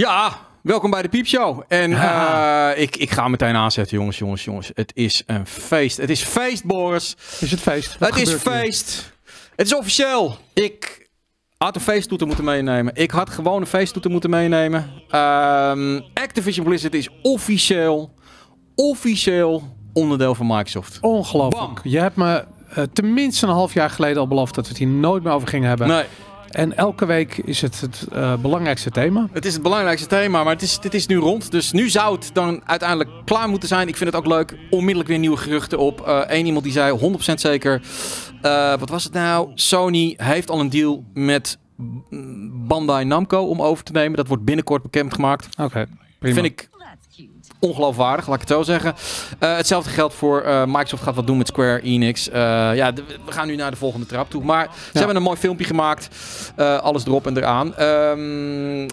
Ja, welkom bij de Piepshow. En eh, ik, ik ga meteen aanzetten, jongens, jongens, jongens. Het is een feest. Het is feest, Boris. Is het feest? het is feest. Het is officieel. Ik had een feesttoeter moeten meenemen. Ik had gewoon een feesttoeter moeten meenemen. Ehm, Activision Blizzard is officieel, officieel onderdeel van Microsoft. Ongelooflijk. Je hebt me eh, tenminste een half jaar geleden al beloofd dat we het hier nooit meer over gingen hebben. Nee. En elke week is het het eh, belangrijkste thema. Het is het belangrijkste thema, maar het is, dit is nu rond. Dus nu zou het dan uiteindelijk klaar moeten zijn. Ik vind het ook leuk. Onmiddellijk weer nieuwe geruchten op. Eén eh, iemand die zei 100% zeker. Eh, wat was het nou? Sony heeft al een deal met Bandai Namco om over te nemen. Dat wordt binnenkort bekendgemaakt. Oké. Vind ik ongeloofwaardig, laat ik het zo zeggen. Eh, hetzelfde geldt voor eh, Microsoft gaat wat doen met Square Enix. Eh, ja, we gaan nu naar de volgende trap toe. Maar ze hebben een mooi filmpje gemaakt. alles erop en eraan. Ehm,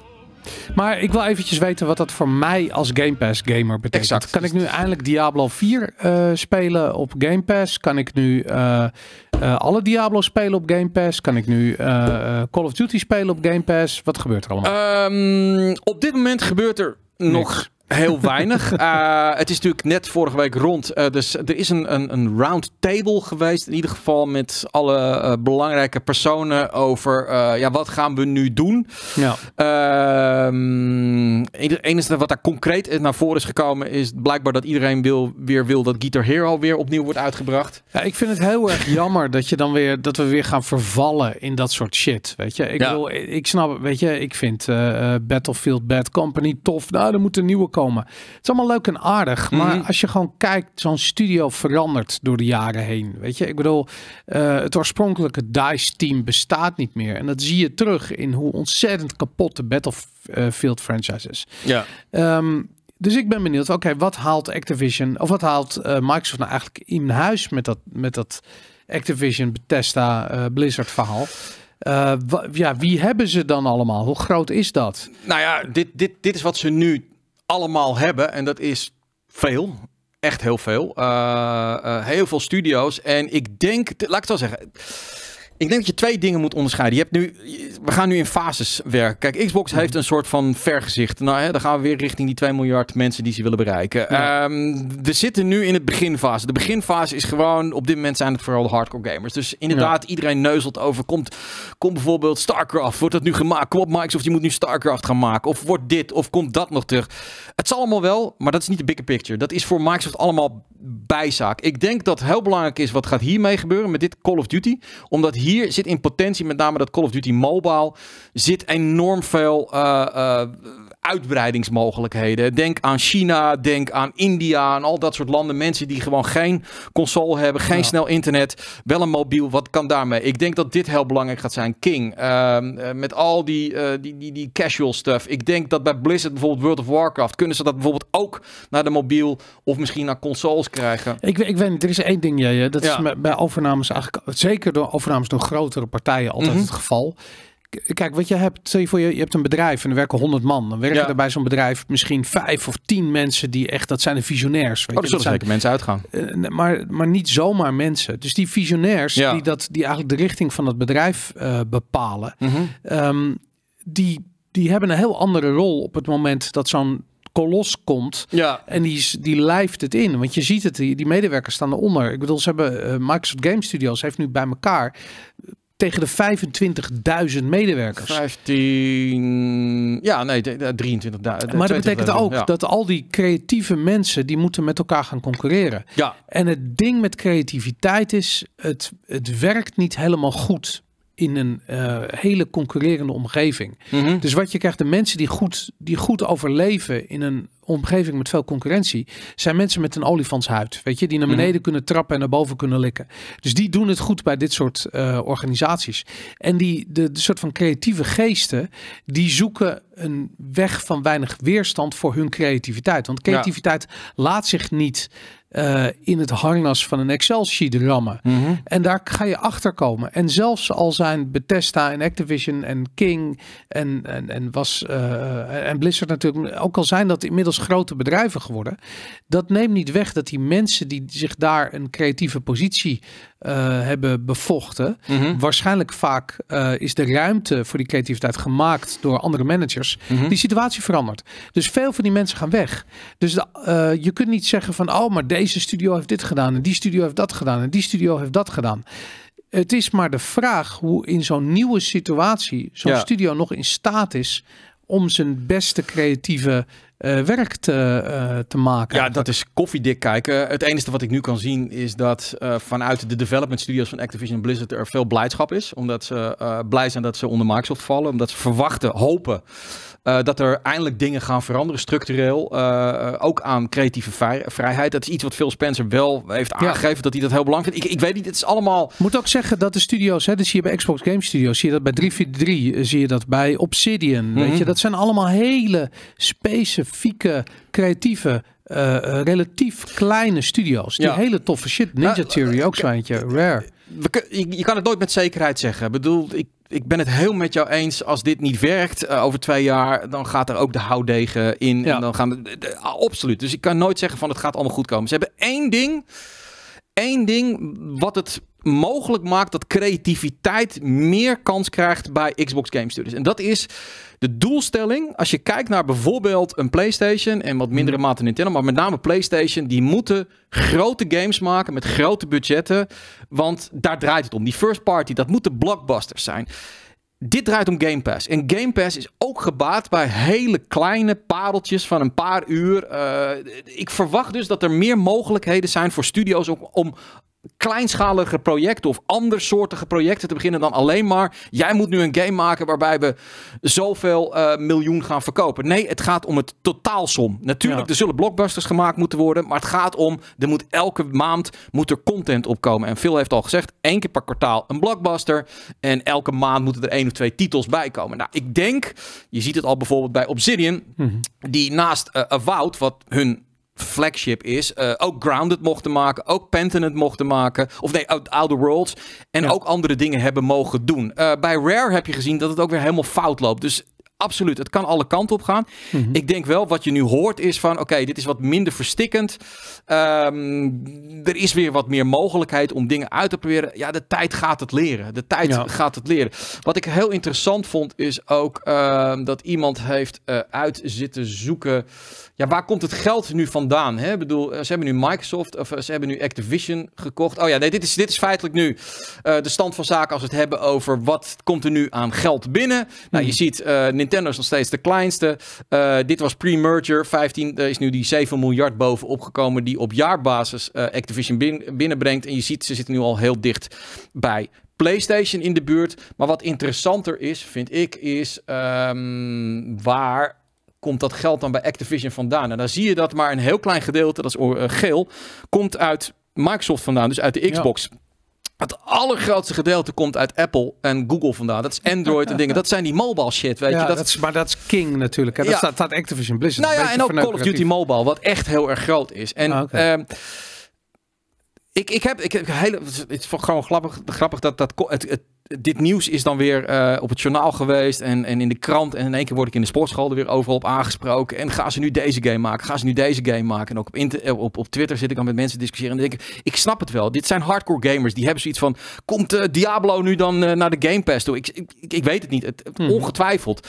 maar ik wil eventjes weten wat dat voor mij als Game Pass gamer betekent. Exact. Kan ik nu eindelijk Diablo 4 spelen op Game Pass? Kan ik nu alle Diablo spelen op Game Pass? Kan ik nu Call of Duty spelen op Game Pass? Wat gebeurt er allemaal? Ehm, op dit moment gebeurt er nog Heel weinig. Eh, het is natuurlijk net vorige week rond. Eh, dus er is een, een, een round geweest. In ieder geval met alle eh, belangrijke personen over ja, wat gaan we nu doen. Ja. Ehm, het enige wat daar concreet naar voren is gekomen is blijkbaar dat iedereen wil, weer wil dat Guitar Hero weer opnieuw wordt uitgebracht. Ja, ik vind het heel erg jammer dat, je dan weer, dat we weer gaan vervallen in dat soort shit. Weet je, ik, wil, ik snap, weet je, ik vind Battlefield Bad Company tof. Nou, er moet een nieuwe komen. Het is allemaal leuk en aardig, maar mhm. als je gewoon kijkt, zo'n studio verandert door de jaren heen. Weet je, ik bedoel, eh, het oorspronkelijke DICE-team bestaat niet meer. En dat zie je terug in hoe ontzettend kapot de Battlefield franchise is. Ja. Ehm, dus ik ben benieuwd, oké, wat haalt Activision, of wat haalt eh, Microsoft nou eigenlijk in huis met dat, met dat Activision, Bethesda, eh, Blizzard verhaal? ja, wie hebben ze dan allemaal? Hoe groot is dat? Nou ja, dit, dit, dit is wat ze nu allemaal hebben. En dat is veel. Echt heel veel. Eh, eh, heel veel studio's. En ik denk, laat ik het zo zeggen. Ik denk dat je twee dingen moet onderscheiden. Je hebt nu, we gaan nu in fases werken. Kijk, Xbox heeft mhm. een soort van vergezicht. Nou, hè, dan gaan we weer richting die 2 miljard mensen die ze willen bereiken. Ehm, we zitten nu in het beginfase. De beginfase is gewoon, op dit moment zijn het vooral de hardcore gamers. Dus inderdaad, iedereen neuzelt over. Komt, komt bijvoorbeeld StarCraft, wordt dat nu gemaakt? Kom op Microsoft, je moet nu StarCraft gaan maken. Of wordt dit, of komt dat nog terug? Het zal allemaal wel, maar dat is niet de bigger picture. Dat is voor Microsoft allemaal bijzaak. Ik denk dat heel belangrijk is wat gaat hiermee gebeuren met dit Call of Duty. Omdat hier zit in potentie, met name dat Call of Duty Mobile, zit enorm veel eh, eh, uitbreidingsmogelijkheden. Denk aan China, denk aan India en al dat soort landen. Mensen die gewoon geen console hebben, geen snel internet, wel een mobiel. Wat kan daarmee? Ik denk dat dit heel belangrijk gaat zijn. King, ehm, eh, met al die, die, die, die casual stuff. Ik denk dat bij Blizzard bijvoorbeeld World of Warcraft kunnen ze dat bijvoorbeeld ook naar de mobiel of misschien naar consoles krijgen? Ik, ik weet niet, er is één ding, jij, dat is bij overnames eigenlijk, zeker door overnames door grotere partijen altijd mhm. het geval. Kijk, wat je hebt, stel je voor, je, je hebt een bedrijf en er werken 100 man. Dan werken er bij zo'n bedrijf misschien vijf of tien mensen die echt, dat zijn de visionairs. Weet oh, er zullen zijn, zeker mensen uitgaan. Eh, maar, maar niet zomaar mensen. Dus die visionairs ja. die, dat, die eigenlijk de richting van het bedrijf eh, bepalen, mhm. ehm, die, die hebben een heel andere rol op het moment dat zo'n kolos komt. Ja. En die, die lijft het in. Want je ziet het, die, medewerkers staan eronder. Ik bedoel, ze hebben eh, Microsoft Game Studios heeft nu bij elkaar eh, tegen de 25.000 medewerkers. 15, ja, nee, 23. maar dat betekent ook dat al die creatieve mensen die moeten met elkaar gaan concurreren. Ja. En het ding met creativiteit is, het, het werkt niet helemaal goed in een eh, hele concurrerende omgeving. Mhm. Dus wat je krijgt, de mensen die goed, die goed overleven in een omgeving met veel concurrentie, zijn mensen met een olifantshuid. Weet je, die naar mhm. beneden kunnen trappen en naar boven kunnen likken. Dus die doen het goed bij dit soort eh, organisaties. En die, de, soort van creatieve geesten, die zoeken een weg van weinig weerstand voor hun creativiteit. Want creativiteit laat zich niet eh, in het harnas van een Excel-sheet rammen. Mhm. En daar ga je achter komen. En zelfs al zijn Bethesda en Activision en King en, en, en, was, eh, en Blizzard natuurlijk, ook al zijn dat inmiddels grote bedrijven geworden, dat neemt niet weg dat die mensen die zich daar een creatieve positie eh, hebben bevochten. Mhm. Waarschijnlijk vaak eh, is de ruimte voor die creativiteit gemaakt door andere managers. Mhm. Die situatie verandert. Dus veel van die mensen gaan weg. Dus eh, je kunt niet zeggen van, oh, maar deze studio heeft dit gedaan en die studio heeft dat gedaan en die studio heeft dat gedaan het is maar de vraag hoe in zo'n nieuwe situatie zo'n studio nog in staat is om zijn beste creatieve uh, werk te, eh, te maken. Ja, dat is koffiedik kijken. Het enige wat ik nu kan zien is dat eh, vanuit de development studios van Activision Blizzard er veel blijdschap is. Omdat ze blij zijn dat ze onder Microsoft vallen. Omdat ze verwachten, hopen dat er eindelijk dingen gaan veranderen structureel. ook aan creatieve vrijheid. Dat is iets wat veel Spencer wel heeft aangegeven dat hij dat heel belangrijk vindt. Ik, ik weet niet, het is allemaal... moet ook zeggen dat de studios, hè, dus je bij Xbox Game Studios, zie je dat bij 343, zie je dat bij Obsidian. Mhm. Weet je, dat zijn allemaal hele specifieke specifieke, creatieve, eh, eh, relatief kleine studio's. Die hele toffe shit. Ninja nou, Theory eh, ook zo'n eentje. Rare. Je, je, kan het nooit met zekerheid zeggen. Ik bedoel, ik, ik ben het heel met jou eens. Als dit niet werkt over twee jaar, dan gaat er ook de houdegen in. Ja. En dan gaan de, absoluut. Dus ik kan nooit zeggen van het gaat allemaal goed komen. Ze hebben één ding één ding wat het mogelijk maakt dat creativiteit meer kans krijgt bij Xbox Game Studios. En dat is de doelstelling. Als je kijkt naar bijvoorbeeld een PlayStation en wat mindere mhm. mate Nintendo, maar met name PlayStation, die moeten grote games maken met grote budgetten, want daar draait het om. Die first party, dat moeten blockbusters zijn dit draait om Game Pass. En Game Pass is ook gebaat bij hele kleine pareltjes van een paar uur. Eh, ik verwacht dus dat er meer mogelijkheden zijn voor studio's om kleinschalige projecten of andersoortige projecten te beginnen dan alleen maar. Jij moet nu een game maken waarbij we zoveel eh, miljoen gaan verkopen. Nee, het gaat om het totaalsom. Natuurlijk, er zullen blockbusters gemaakt moeten worden, maar het gaat om, er moet elke maand moet er content opkomen. En Phil heeft al gezegd, één keer per kwartaal een blockbuster en elke maand moeten er één of twee titels bij komen. Nou, ik denk, je ziet het al bijvoorbeeld bij Obsidian, mhm. die naast uh, Avowed, wat hun flagship is, uh, ook Grounded mochten maken, ook Pentiment mochten maken, of nee, Outer Worlds, en ook andere dingen hebben mogen doen. Eh, bij Rare heb je gezien dat het ook weer helemaal fout loopt. Dus absoluut. Het kan alle kanten op gaan. Mhm. Ik denk wel, wat je nu hoort is van... oké, dit is wat minder verstikkend. Ehm, er is weer wat meer mogelijkheid om dingen uit te proberen. Ja, de tijd gaat het leren. De tijd gaat het leren. Wat ik heel interessant vond is ook... Ehm, dat iemand heeft uh, uit zitten zoeken... ja, waar komt het geld nu vandaan? Hè? Ik bedoel, eh, ze hebben nu Microsoft... of eh, ze hebben nu Activision gekocht. Oh ja, nee, dit is, dit is feitelijk nu de stand van zaken... als we het hebben over wat komt er nu aan geld binnen. Nou, je mhm. ziet... Nintendo is nog steeds de kleinste. Eh, dit was pre-merger. 15 er is nu die 7 miljard bovenop gekomen die op jaarbasis eh, Activision binnenbrengt. En je ziet, ze zitten nu al heel dicht bij PlayStation in de buurt. Maar wat interessanter is, vind ik, is ehm, waar komt dat geld dan bij Activision vandaan? En nou, dan zie je dat maar een heel klein gedeelte, dat is eh, geel, komt uit Microsoft vandaan, dus uit de Xbox. Het allergrootste gedeelte komt uit Apple en Google vandaan. Dat is Android en dingen. Dat zijn die mobile shit, weet je. Dat, is, maar dat is king natuurlijk. Hè? Dat staat, Activision Blizzard. Nou ja, en ook Call of Duty Mobile, wat echt heel erg groot is. En ah, ik, ik heb, ik heb hele, het is gewoon grappig, grappig dat, dat het, dit nieuws is dan weer eh, op het journaal geweest en, en in de krant. En in één keer word ik in de sportschool er weer overal op aangesproken. En gaan ze nu deze game maken? Gaan ze nu deze game maken? En ook op, eh, op, op Twitter zit ik dan met mensen discussiëren. En denk ik, ik snap het wel. Dit zijn hardcore gamers. Die hebben zoiets van, komt eh, Diablo nu dan naar de Game Pass toe? Ik, ik, ik, weet het niet. Het, hmm. Ongetwijfeld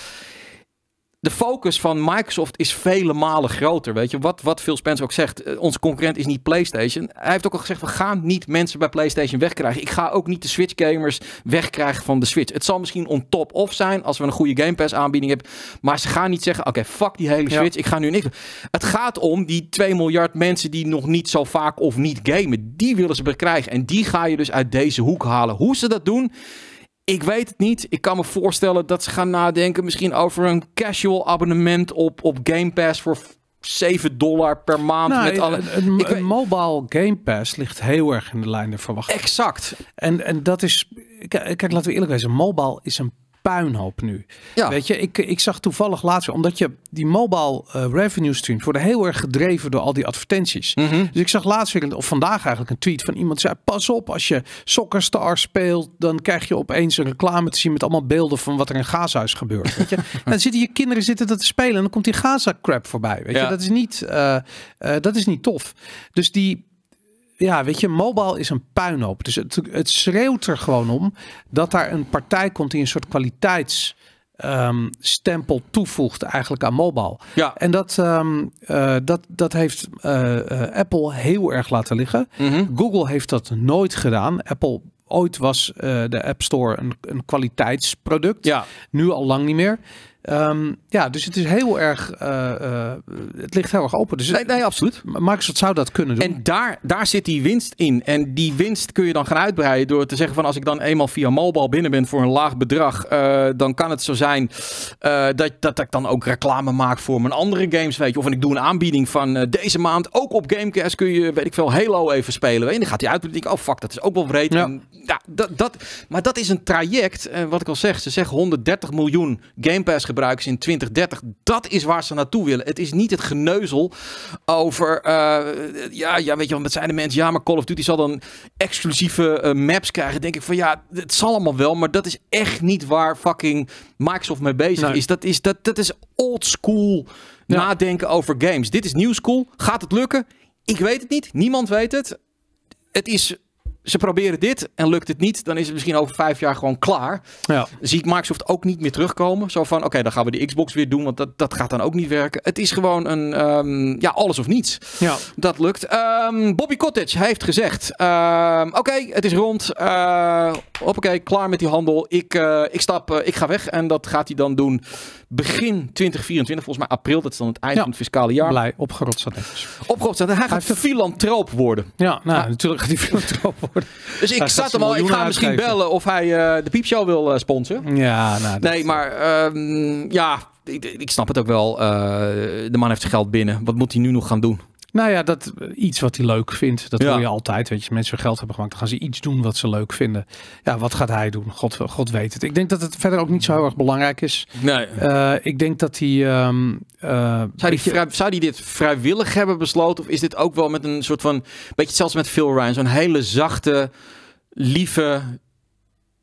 de focus van Microsoft is vele malen groter. Weet je, wat, wat Phil Spencer ook zegt, eh, onze concurrent is niet PlayStation. Hij heeft ook al gezegd, we gaan niet mensen bij PlayStation wegkrijgen. Ik ga ook niet de Switch gamers wegkrijgen van de Switch. Het zal misschien on top of zijn als we een goede Game Pass aanbieding hebben. Maar ze gaan niet zeggen, oké, fuck die hele Switch, ik ga nu niks. Het gaat om die 2 miljard mensen die nog niet zo vaak of niet gamen. Die willen ze bekrijgen. En die ga je dus uit deze hoek halen. Hoe ze dat doen, ik weet het niet. Ik kan me voorstellen dat ze gaan nadenken misschien over een casual abonnement op, op Game Pass voor 7 dollar per maand. Nou, met alle... een, een mobile Game Pass ligt heel erg in de lijn der verwachting. Exact. En, en dat is, kijk, laten we eerlijk zijn, mobile is een puinhoop nu. Ja. Weet je, ik, ik zag toevallig laatst, omdat je die mobile uh, revenue streams worden heel erg gedreven door al die advertenties. Mhm. Dus ik zag laatst weer, of vandaag eigenlijk, een tweet van iemand zei: Pas op, als je Soccerstar speelt, dan krijg je opeens een reclame te zien met allemaal beelden van wat er in Gaza gebeurt. Weet je, dan zitten je kinderen zitten dat te spelen en dan komt die Gaza crap voorbij. Weet je, dat is niet, eh, eh, dat is niet tof. Dus die, ja, weet je, mobile is een puinhoop. Dus het, het schreeuwt er gewoon om dat daar een partij komt die een soort kwaliteits... Ehm, stempel toevoegt eigenlijk aan mobile. Ja. En dat, ehm, eh, dat, dat heeft eh, eh, Apple heel erg laten liggen. Mhm. Google heeft dat nooit gedaan. Apple ooit was de App Store een, een kwaliteitsproduct. Ja. Nu al lang niet meer. Ehm, ja, dus het is heel erg. Uh, het ligt heel erg open. Dus nee, nee, absoluut. Microsoft zou dat kunnen doen. En daar, daar zit die winst in. En die winst kun je dan gaan uitbreiden door te zeggen: van als ik dan eenmaal via mobile binnen ben voor een laag bedrag, eh, dan kan het zo zijn dat, dat ik dan ook reclame maak voor mijn andere games. Weet je. Of en ik doe een aanbieding van deze maand ook op Gamecast kun je, weet ik veel, Halo even spelen. En dan gaat hij uit. Ik denk oh fuck, dat is ook wel breed. Ja. dat, dat, maar dat is een traject. wat ik al zeg, ze zeggen 130 miljoen Game Pass gebruikers in 2030. Dat is waar ze naartoe willen. Het is niet het geneuzel over, uh, ja, ja, weet je wel, Dat zijn de mensen, ja, maar Call of Duty zal dan exclusieve eh, maps krijgen. Denk ik van, ja, het zal allemaal wel, maar dat is echt niet waar fucking Microsoft mee bezig is. Dat is, dat, dat is old school nadenken over games. Dit is new school. Gaat het lukken? Ik weet het niet. Niemand weet het. Het is ze proberen dit en lukt het niet, dan is het misschien over vijf jaar gewoon klaar. Ja. Zie ik Microsoft ook niet meer terugkomen. Zo van, oké, dan gaan we die Xbox weer doen, want dat, dat gaat dan ook niet werken. Het is gewoon een, ehm, ja, alles of niets. Ja. Dat lukt. Ehm, Bobby Cottage heeft gezegd, ehm, oké, het is rond. Uh, hoppakee, klaar met die handel. Ik, eh, ik stap, eh, ik ga weg. En dat gaat hij dan doen begin 2024, volgens mij april. Dat is dan het eind van het fiscale jaar. Blij, opgerot Hij gaat, filantroop worden. Ja, nou, natuurlijk gaat hij filantroop worden. Dus ik zat hem al, ik ga misschien bellen of hij eh, de piepshow wil uh, sponsoren. Ja, nou, Nee, maar ehm, ja, ik, snap het ook wel. Eh, de man heeft zijn geld binnen. Wat moet hij nu nog gaan doen? Nou ja, dat eh, iets wat hij leuk vindt. Dat wil je altijd. Weet je, mensen geld hebben gemaakt, dan gaan ze iets doen wat ze leuk vinden. Ja, wat gaat hij doen? God, God weet het. Ik denk dat het verder ook niet zo heel erg belangrijk is. Nee. Eh, ik denk dat hij. Ehm, eh, zou, die, zou dit vrijwillig hebben besloten? Of is dit ook wel met een soort van. Beetje zelfs met Phil Ryan, zo'n hele zachte, lieve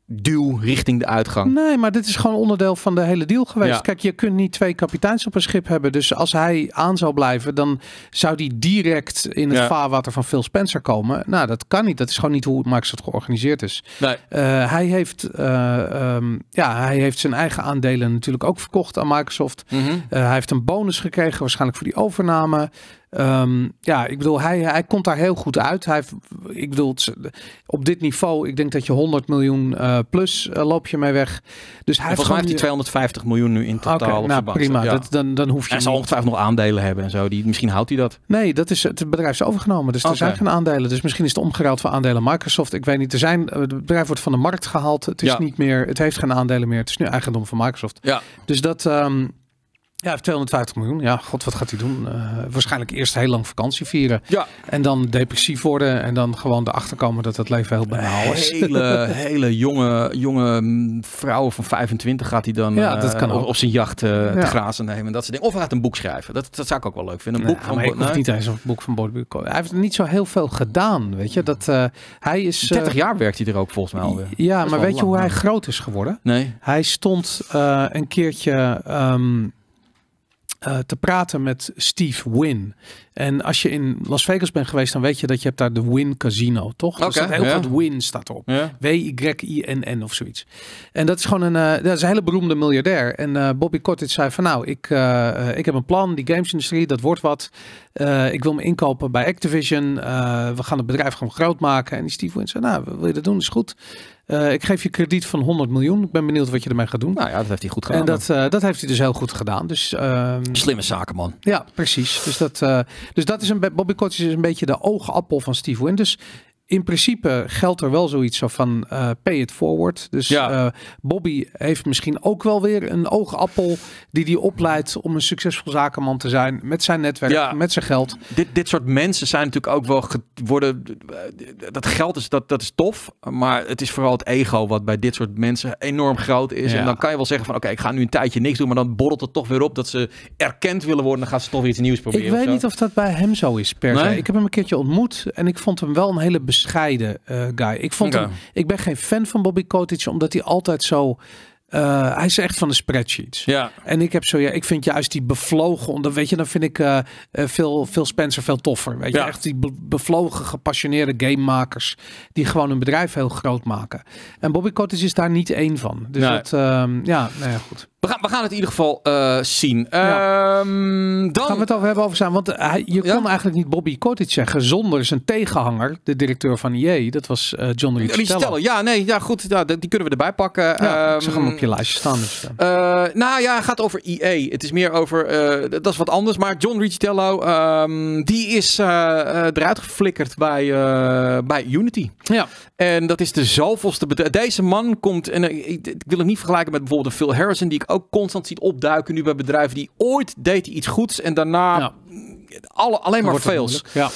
duw richting de uitgang. Nee, maar dit is gewoon onderdeel van de hele deal geweest. Kijk, je kunt niet twee kapiteins op een schip hebben. Dus als hij aan zou blijven, dan zou die direct in het vaarwater van Phil Spencer komen. Nou, dat kan niet. Dat is gewoon niet hoe Microsoft georganiseerd is. Nee. Eh, hij, heeft, eh, ehm, ja, hij heeft zijn eigen aandelen natuurlijk ook verkocht aan Microsoft. Mhm. Eh, hij heeft een bonus gekregen, waarschijnlijk voor die overname. Ehm, ja, ik bedoel, hij, hij komt daar heel goed uit. Hij, ik bedoel, eh, op dit niveau, ik denk dat je 100 miljoen eh, plus eh, loop je mee weg. Dus hij volgens mij heeft hij 250 miljoen nu in totaal. Okay, op nou, prima. Dat, dan, dan hoef je. Hij zal ongetwijfeld nog aandelen hebben en zo. Die, misschien houdt hij dat. Nee, dat is het bedrijf is overgenomen. Dus er zijn geen aandelen. Dus misschien is het omgeruild voor aandelen Microsoft. Ik weet niet. Er zijn, het bedrijf wordt van de markt gehaald. Het is niet meer. Het heeft geen aandelen meer. Het is nu eigendom van Microsoft. Ja. Dus dat. Ehm, ja, 250 miljoen. Ja, god, wat gaat hij doen? Eh, waarschijnlijk eerst heel lang vakantie vieren. Ja. En dan depressief worden. En dan gewoon erachter komen dat het leven heel banaal is. Hele, hele jonge, jonge mm, vrouwen van 25 gaat hij dan ja, dat eh, kan uh, op, zijn jacht eh, te grazen nemen. Dat soort dingen. Of hij gaat een boek schrijven. Dat, dat zou ik ook wel leuk vinden. Een boek van, nee. niet eens een boek van Bordebuk. Hij heeft niet zo heel veel gedaan, weet je. Dat, hij is, 30 jaar werkt hij er ook volgens mij alweer. Ja, maar weet je hoe hij groot is geworden? Nee. Hij stond een keertje... Ehm, eh, te praten met Steve Wynn. En als je in Las Vegas bent geweest, dan weet je dat je hebt daar de Wynn Casino, toch? Dus okay, heel ja. Wynn staat op. w y n n of zoiets. En dat is gewoon een, eh, dat is een hele beroemde miljardair. En uh, Bobby Kotick zei van nou, ik, ik heb een plan, die gamesindustrie, dat wordt wat. ik wil me inkopen bij Activision. we gaan het bedrijf gewoon groot maken. En die Steve Wynn zei nou, wil je dat doen? Is goed. Eh, ik geef je krediet van 100 miljoen. Ik ben benieuwd wat je ermee gaat doen. Nou ja, dat heeft hij goed gedaan. En dat, eh, dat heeft hij dus heel goed gedaan. Dus, ehm, Slimme zaken, man. Ja, precies. Dus dat, eh, dus dat is een Bobby Kotick is een beetje de oogappel van Steve Wynn. Dus in principe geldt er wel zoiets van uh, pay it forward. Dus eh, Bobby heeft misschien ook wel weer een oogappel die die opleidt om een succesvol zakenman te zijn met zijn netwerk, met zijn geld. Dit, dit soort mensen zijn natuurlijk ook wel worden. Eh, dat geld is dat, dat is tof, maar het is vooral het ego wat bij dit soort mensen enorm groot is. En dan kan je wel zeggen van oké, ik ga nu een tijdje niks doen, maar dan borrelt het toch weer op dat ze erkend willen worden. Dan gaan ze toch weer iets nieuws proberen. Ik weet niet of dat bij hem zo is per Ik heb hem een keertje ontmoet en ik vond hem wel een hele scheiden eh, guy. Ik, vond hem, ik ben geen fan van Bobby Kotick, omdat hij altijd zo... Uh, hij is echt van de spreadsheets. Ja. En ik heb zo, ja, ik vind juist die bevlogen, dan weet je, dan vind ik veel, eh, veel Spencer veel toffer. Weet je, echt die bevlogen, gepassioneerde makers die gewoon hun bedrijf heel groot maken. En Bobby Cottage is daar niet één van. Dus dat, ehm, ja, nou ja, goed. We gaan, we gaan het in ieder geval eh, zien. Ehm, dan gaan we het over hebben over zijn. Want eh, je kon eigenlijk niet Bobby Kotick zeggen zonder zijn tegenhanger, de directeur van IE. Dat was uh, John Rietstello. Ja, nee, ja, goed. Ja, die kunnen we erbij pakken. Ja, um, ik zag ehm, hem op je lijstje staan. Dus. nou ja, het gaat over IE. Het is meer over, dat is wat anders. Maar John Rietstello, um, ehm, die is eruit geflikkerd bij, bij Unity. Ja. En dat is de zoveelste bedrijf. Deze man komt, en ik, wil hem niet vergelijken met bijvoorbeeld Phil Harrison, die ik ook constant ziet opduiken nu bij bedrijven die ooit deden iets goeds en daarna alle, alleen maar fails. Ja.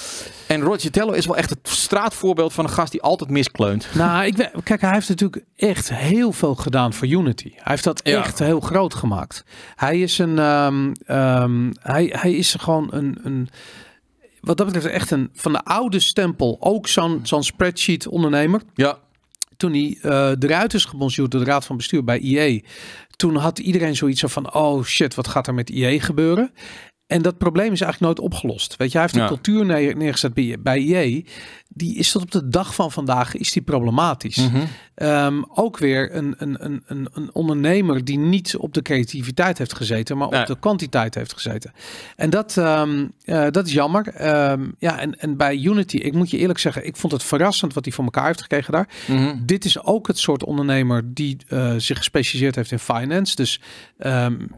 En Roger Tello is wel echt het straatvoorbeeld van een gast die altijd miskleunt. Nou, ik, kijk, hij heeft natuurlijk echt heel veel gedaan voor Unity. Hij heeft dat echt heel groot gemaakt. Hij is een, ehm, ehm, hij, hij is gewoon een, een wat dat betreft echt een van de oude stempel. Ook zo'n spreadsheet ondernemer. Ja. Toen hij uh, eruit is gebonjourd door de raad van bestuur bij IE, toen had iedereen zoiets van: oh shit, wat gaat er met IE gebeuren? En dat probleem is eigenlijk nooit opgelost. Weet je, hij heeft een cultuur neergezet bij, bij J. Die is tot op de dag van vandaag is die problematisch. Mhm. Ehm, ook weer een, een, een, een, ondernemer die niet op de creativiteit heeft gezeten, maar op de kwantiteit heeft gezeten. En dat, ehm, eh, dat is jammer. Ehm, ja, en, en bij Unity, ik moet je eerlijk zeggen, ik vond het verrassend wat hij voor elkaar heeft gekregen daar. Mhm. Dit is ook het soort ondernemer die eh, zich gespecialiseerd heeft in finance. Dus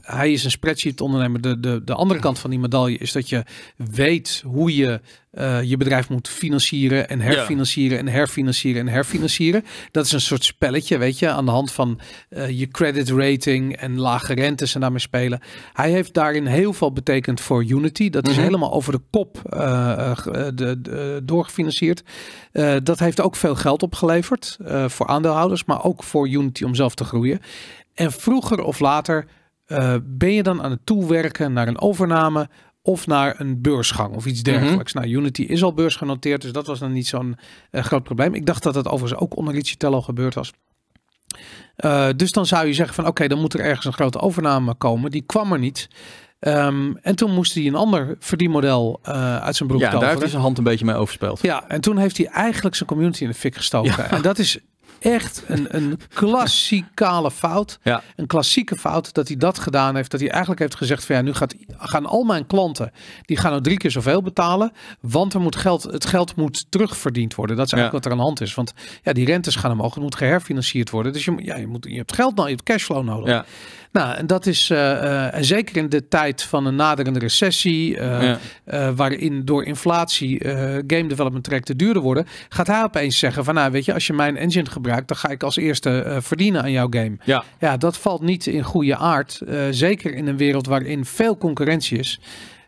hij is een spreadsheet ondernemer. De, de, de andere kant van die medaille is dat je weet hoe je eh, je bedrijf moet financieren en herfinancieren en herfinancieren en herfinancieren. Dat is een soort spelletje, weet je, aan de hand van eh, je credit rating en lage rentes en daarmee spelen. Hij heeft daarin heel veel betekend voor Unity. Dat is mhm. helemaal over de kop eh, de, doorgefinancierd. dat heeft ook veel geld opgeleverd voor aandeelhouders, maar ook voor Unity om zelf te groeien. En vroeger of later eh, ben je dan aan het toewerken naar een overname of naar een beursgang of iets mhm. dergelijks. Mm Nou, Unity is al beursgenoteerd, dus dat was dan niet zo'n eh, groot probleem. Ik dacht dat dat overigens ook onder Ricitello gebeurd was. Eh, dus dan zou je zeggen van oké, dan moet er ergens een grote overname komen. Die kwam er niet. Ehm, en toen moest hij een ander verdienmodel uit zijn broek Ja, daar heeft hij zijn hand een beetje mee overspeeld. Ja, en toen heeft hij eigenlijk zijn community in de fik gestoken. En dat is echt een, een klassikale fout. Ja. Een klassieke fout dat hij dat gedaan heeft. Dat hij eigenlijk heeft gezegd van ja, nu gaat, gaan al mijn klanten, die gaan nou drie keer zoveel betalen. Want er moet geld, het geld moet terugverdiend worden. Dat is eigenlijk wat er aan de hand is. Want ja, die rentes gaan omhoog. Het moet geherfinancierd worden. Dus je, ja, je, moet, je hebt geld nodig, je hebt cashflow nodig. Ja. Nou, en dat is eh, eh, en zeker in de tijd van een naderende recessie, eh, waarin door inflatie game development trajecten duurder worden, gaat hij opeens zeggen van nou weet je, als je mijn engine gebruikt, dan ga ik als eerste verdienen aan jouw game. Ja. ja, dat valt niet in goede aard. zeker in een wereld waarin veel concurrentie is.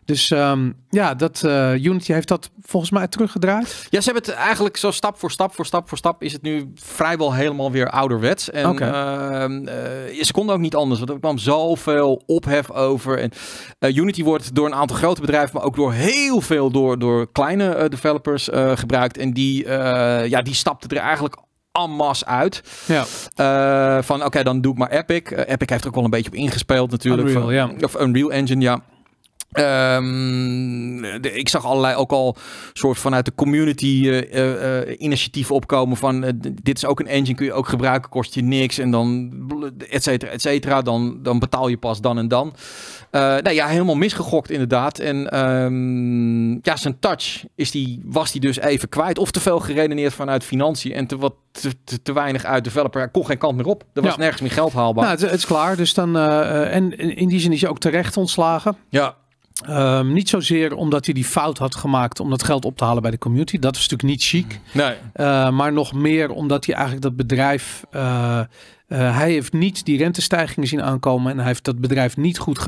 Dus ehm, ja, dat, eh, Unity heeft dat volgens mij teruggedraaid. Ja, ze hebben het eigenlijk zo stap voor stap voor stap voor stap is het nu vrijwel helemaal weer ouderwets. En ehm, eh, ze konden ook niet anders, want er kwam zoveel ophef over. En eh, Unity wordt door een aantal grote bedrijven, maar ook door heel veel door, door kleine developers gebruikt. En die, ja, die stapte er eigenlijk Ammas uit. Ja. van oké, dan doe ik maar Epic. Epic heeft er ook wel een beetje op ingespeeld natuurlijk. van, ja. Of Unreal Engine, ja. Um, ik zag allerlei ook al soort vanuit de community eh, eh, eh, initiatieven opkomen van dit is ook een engine, kun je ook gebruiken, kost je niks en dan et cetera, et cetera. Dan, dan betaal je pas dan en dan. nou ja, helemaal misgegokt inderdaad. En um, ja, zijn touch is die, was die dus even kwijt of te veel geredeneerd vanuit financiën en te, wat, te, te, te weinig uit developer. Er kon geen kant meer op. Er was nergens meer geld haalbaar. Nou, het, het, is klaar. Dus dan, en in die zin is je ook terecht ontslagen. Ja. Ehm, niet zozeer omdat hij die fout had gemaakt om dat geld op te halen bij de community. Dat is natuurlijk niet chic. Mm. Nee. Eh, maar nog meer omdat hij eigenlijk dat bedrijf. Uh, hij heeft niet die rentestijgingen zien aankomen en hij heeft dat bedrijf niet goed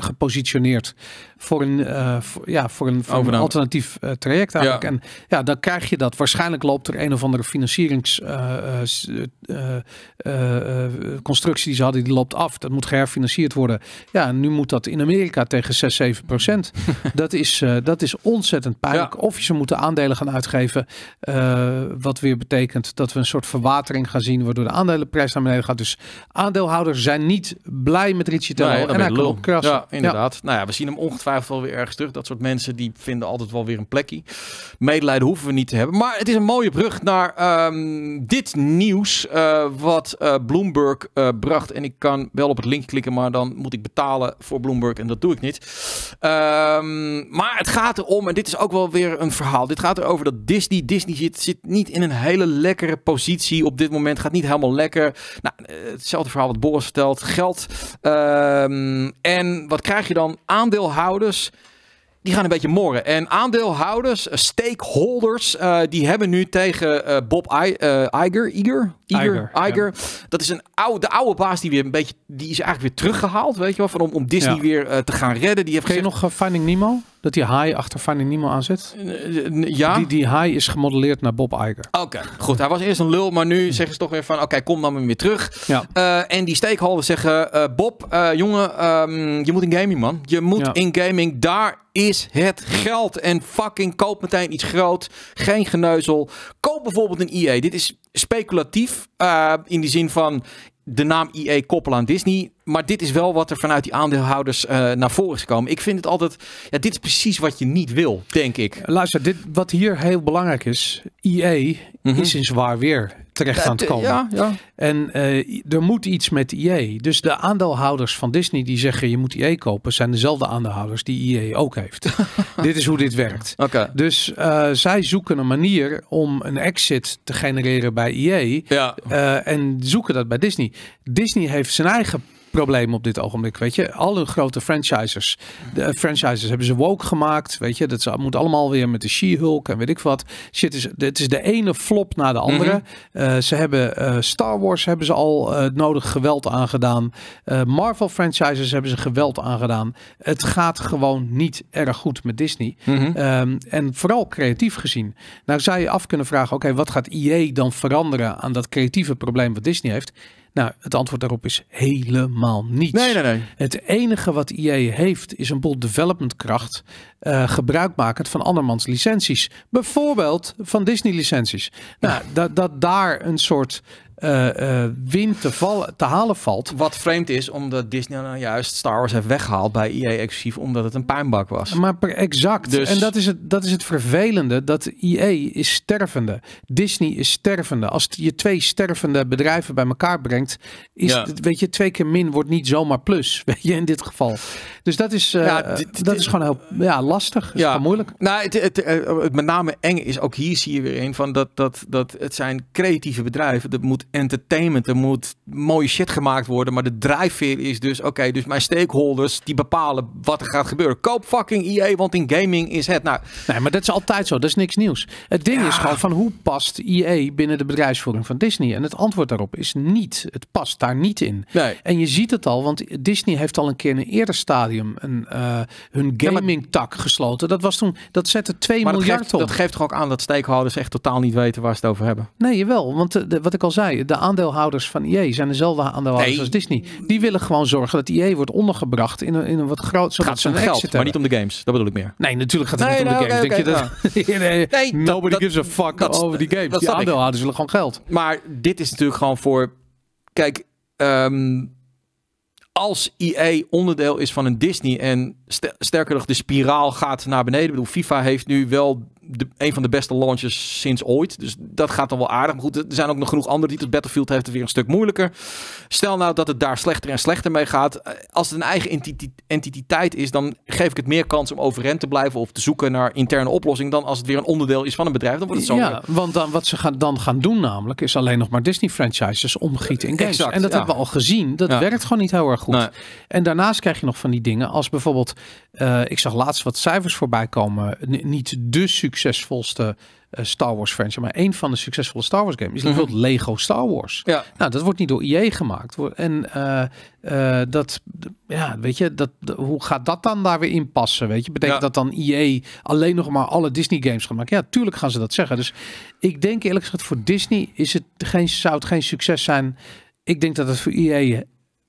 gepositioneerd voor een, eh, voor, ja, voor een, alternatief eh, traject eigenlijk. En ja, dan krijg je dat. Waarschijnlijk loopt er een of andere financieringsconstructie eh, die ze hadden, die loopt af. Dat moet geherfinancierd worden. Ja, nu moet dat in Amerika tegen 6, 7 procent. dat, is, dat is ontzettend pijnlijk. Of ze moeten aandelen gaan uitgeven. wat weer betekent dat we een soort verwatering gaan zien, waardoor de aandelenprijs naar beneden gaat. Dus aandeelhouders zijn niet blij met Ricciardo nee, en hij Ja, inderdaad. Nou ja, we zien hem ongeveer ongetwijfeld wel weer ergens terug. Dat soort mensen die vinden altijd wel weer een plekje. Medelijden hoeven we niet te hebben. Maar het is een mooie brug naar ehm, dit nieuws. Eh, wat eh, Bloomberg eh, bracht. En ik kan wel op het link klikken, maar dan moet ik betalen voor Bloomberg. En dat doe ik niet. Ehm, maar het gaat erom, en dit is ook wel weer een verhaal. Dit gaat erover dat Disney. Disney zit, niet in een hele lekkere positie op dit moment. Gaat niet helemaal lekker. Nou, hetzelfde verhaal wat Boris vertelt. Geld. Ehm, en wat krijg je dan? Aandeelhouders die gaan een beetje morren. En aandeelhouders, eh, stakeholders, eh, die hebben nu tegen eh, Bob I, uh, Iger, Iger, Iger, Iger, dat is een oude, oude baas die weer een beetje, die is eigenlijk weer teruggehaald, weet je wel, van om, om Disney weer te gaan redden. Die heeft Ken nog Finding Nemo? dat die high achter Finding Nemo aan zit? Ja. Die, die high is gemodelleerd naar Bob Iger. Oké, goed. Hij was eerst een lul, maar nu zeggen ze toch weer van... oké, kom dan weer terug. Ja. Eh, en die stakeholders zeggen... Eh, Bob, eh, jongen, ehm, je moet in gaming, man. Je moet in gaming. Daar is het geld. En fucking koop meteen iets groot. Geen geneuzel. Koop bijvoorbeeld een EA. Dit is speculatief. in de zin van de naam IE koppelen aan Disney. Maar dit is wel wat er vanuit die aandeelhouders eh, naar voren is gekomen. Ik vind het altijd. Ja, dit is precies wat je niet wil, denk ik. Eh, luister, dit, wat hier heel belangrijk is. IE mhm. is in zwaar weer terecht aan het eh, komen. Ja, ja. En er moet iets met IE. Dus de aandeelhouders van Disney die zeggen je moet IE kopen, zijn dezelfde aandeelhouders die IE ook heeft. dit is hoe dit werkt. Okay. Dus eh, zij zoeken een manier om een exit te genereren bij EA. Eh, en zoeken dat bij Disney. Disney heeft zijn eigen probleem op dit ogenblik. Weet je, alle grote franchisers, de franchises hebben ze woke gemaakt. Weet je, dat ze, moet allemaal weer met de She-Hulk en weet ik wat. Shit, is, het is de ene flop na de andere. Mhm. Eh, ze hebben eh, Star Wars hebben ze al eh, het nodig geweld aangedaan. Marvel franchises hebben ze geweld aangedaan. Het gaat gewoon niet erg goed met Disney. Mhm. Ehm, en vooral creatief gezien. Nou zou je af kunnen vragen, oké, wat gaat IE dan veranderen aan dat creatieve probleem wat Disney heeft? Nou, het antwoord daarop is helemaal niets. Nee, nee, nee. Het enige wat IE heeft is een boel developmentkracht uh, gebruikmakend van andermans licenties. Bijvoorbeeld van Disney licenties. Nou, dat, dat daar een soort uh, win te, te halen valt. Wat vreemd is, omdat Disney nou juist Star Wars heeft weggehaald bij EA exclusief, omdat het een puinbak was. Maar exact. Dus- en dat is, het, dat is het vervelende, dat EA is stervende. Disney is stervende. Als je twee stervende bedrijven bij elkaar brengt, is het, weet je, twee keer min wordt niet zomaar plus, weet je, in dit geval. Dus dat is, uh, dat is gewoon heel ja, lastig, is ja. moeilijk. Nou, het, het, het, met name eng is, ook hier zie je weer een van dat, dat, dat het zijn creatieve bedrijven, dat moet entertainment, er moet mooie shit gemaakt worden. Maar de drijfveer is dus, oké, dus mijn stakeholders die bepalen wat er gaat gebeuren. Koop fucking EA, want in gaming is het. Nou, nee, maar dat is altijd zo. Dat is niks nieuws. Het ding is gewoon van hoe past EA binnen de bedrijfsvoering van Disney? En het antwoord daarop is niet. Het past daar niet in. Nee. En je ziet het al, want Disney heeft al een keer in een eerder stadium een, uh, hun gaming tak gesloten. Dat was toen, dat zette 2 miljard dat geeft, op. Dat geeft toch ook aan dat stakeholders echt totaal niet weten waar ze het over hebben? Nee, jawel. Want eh, wat ik al zei, de aandeelhouders van IE, zijn dezelfde aandeelhouders als Disney. Die willen gewoon zorgen dat IE wordt ondergebracht in een, in een wat groot... gaat ze geld, maar niet om de games. Dat bedoel ik meer. Nee, natuurlijk gaat het niet om de nou, games. Denk je nee, nobody gives a fuck over die games. Die aandeelhouders willen gewoon geld. Maar dit is natuurlijk gewoon voor... Kijk, ehm, als IE onderdeel is van een Disney en sterker nog de spiraal gaat naar beneden. Ik bedoel, FIFA heeft nu wel de, een van de beste launches sinds ooit. Dus dat gaat dan wel aardig. Maar goed, er zijn ook nog genoeg andere het Battlefield heeft het weer een stuk moeilijker. Stel nou dat het daar slechter en slechter mee gaat. Als het een eigen entiteit is, dan geef ik het meer kans om overeind te blijven of te zoeken naar interne oplossing dan als het weer een onderdeel is van een bedrijf. Dan wordt het zo. Ja, want dan, wat ze gaan, dan gaan doen namelijk is alleen nog maar Disney franchises omgieten in games. en dat hebben we al gezien. Dat werkt gewoon niet heel erg goed. En daarnaast krijg je nog van die dingen als bijvoorbeeld eh, ik zag laatst wat cijfers voorbij komen. niet de succesvolste eh, Star Wars franchise, maar één van de succesvolle Star Wars games is mhm. bijvoorbeeld Lego Star Wars. Ja. Nou, dat wordt niet door IE gemaakt. En eh, dat, ja, weet je, dat, hoe gaat dat dan daar weer in passen? Weet je, betekent dat dan IE alleen nog maar alle Disney games gaat maken? Ja, tuurlijk gaan ze dat zeggen. Dus ik denk eerlijk gezegd voor Disney is het geen, zou het geen succes zijn. Ik denk dat het voor IE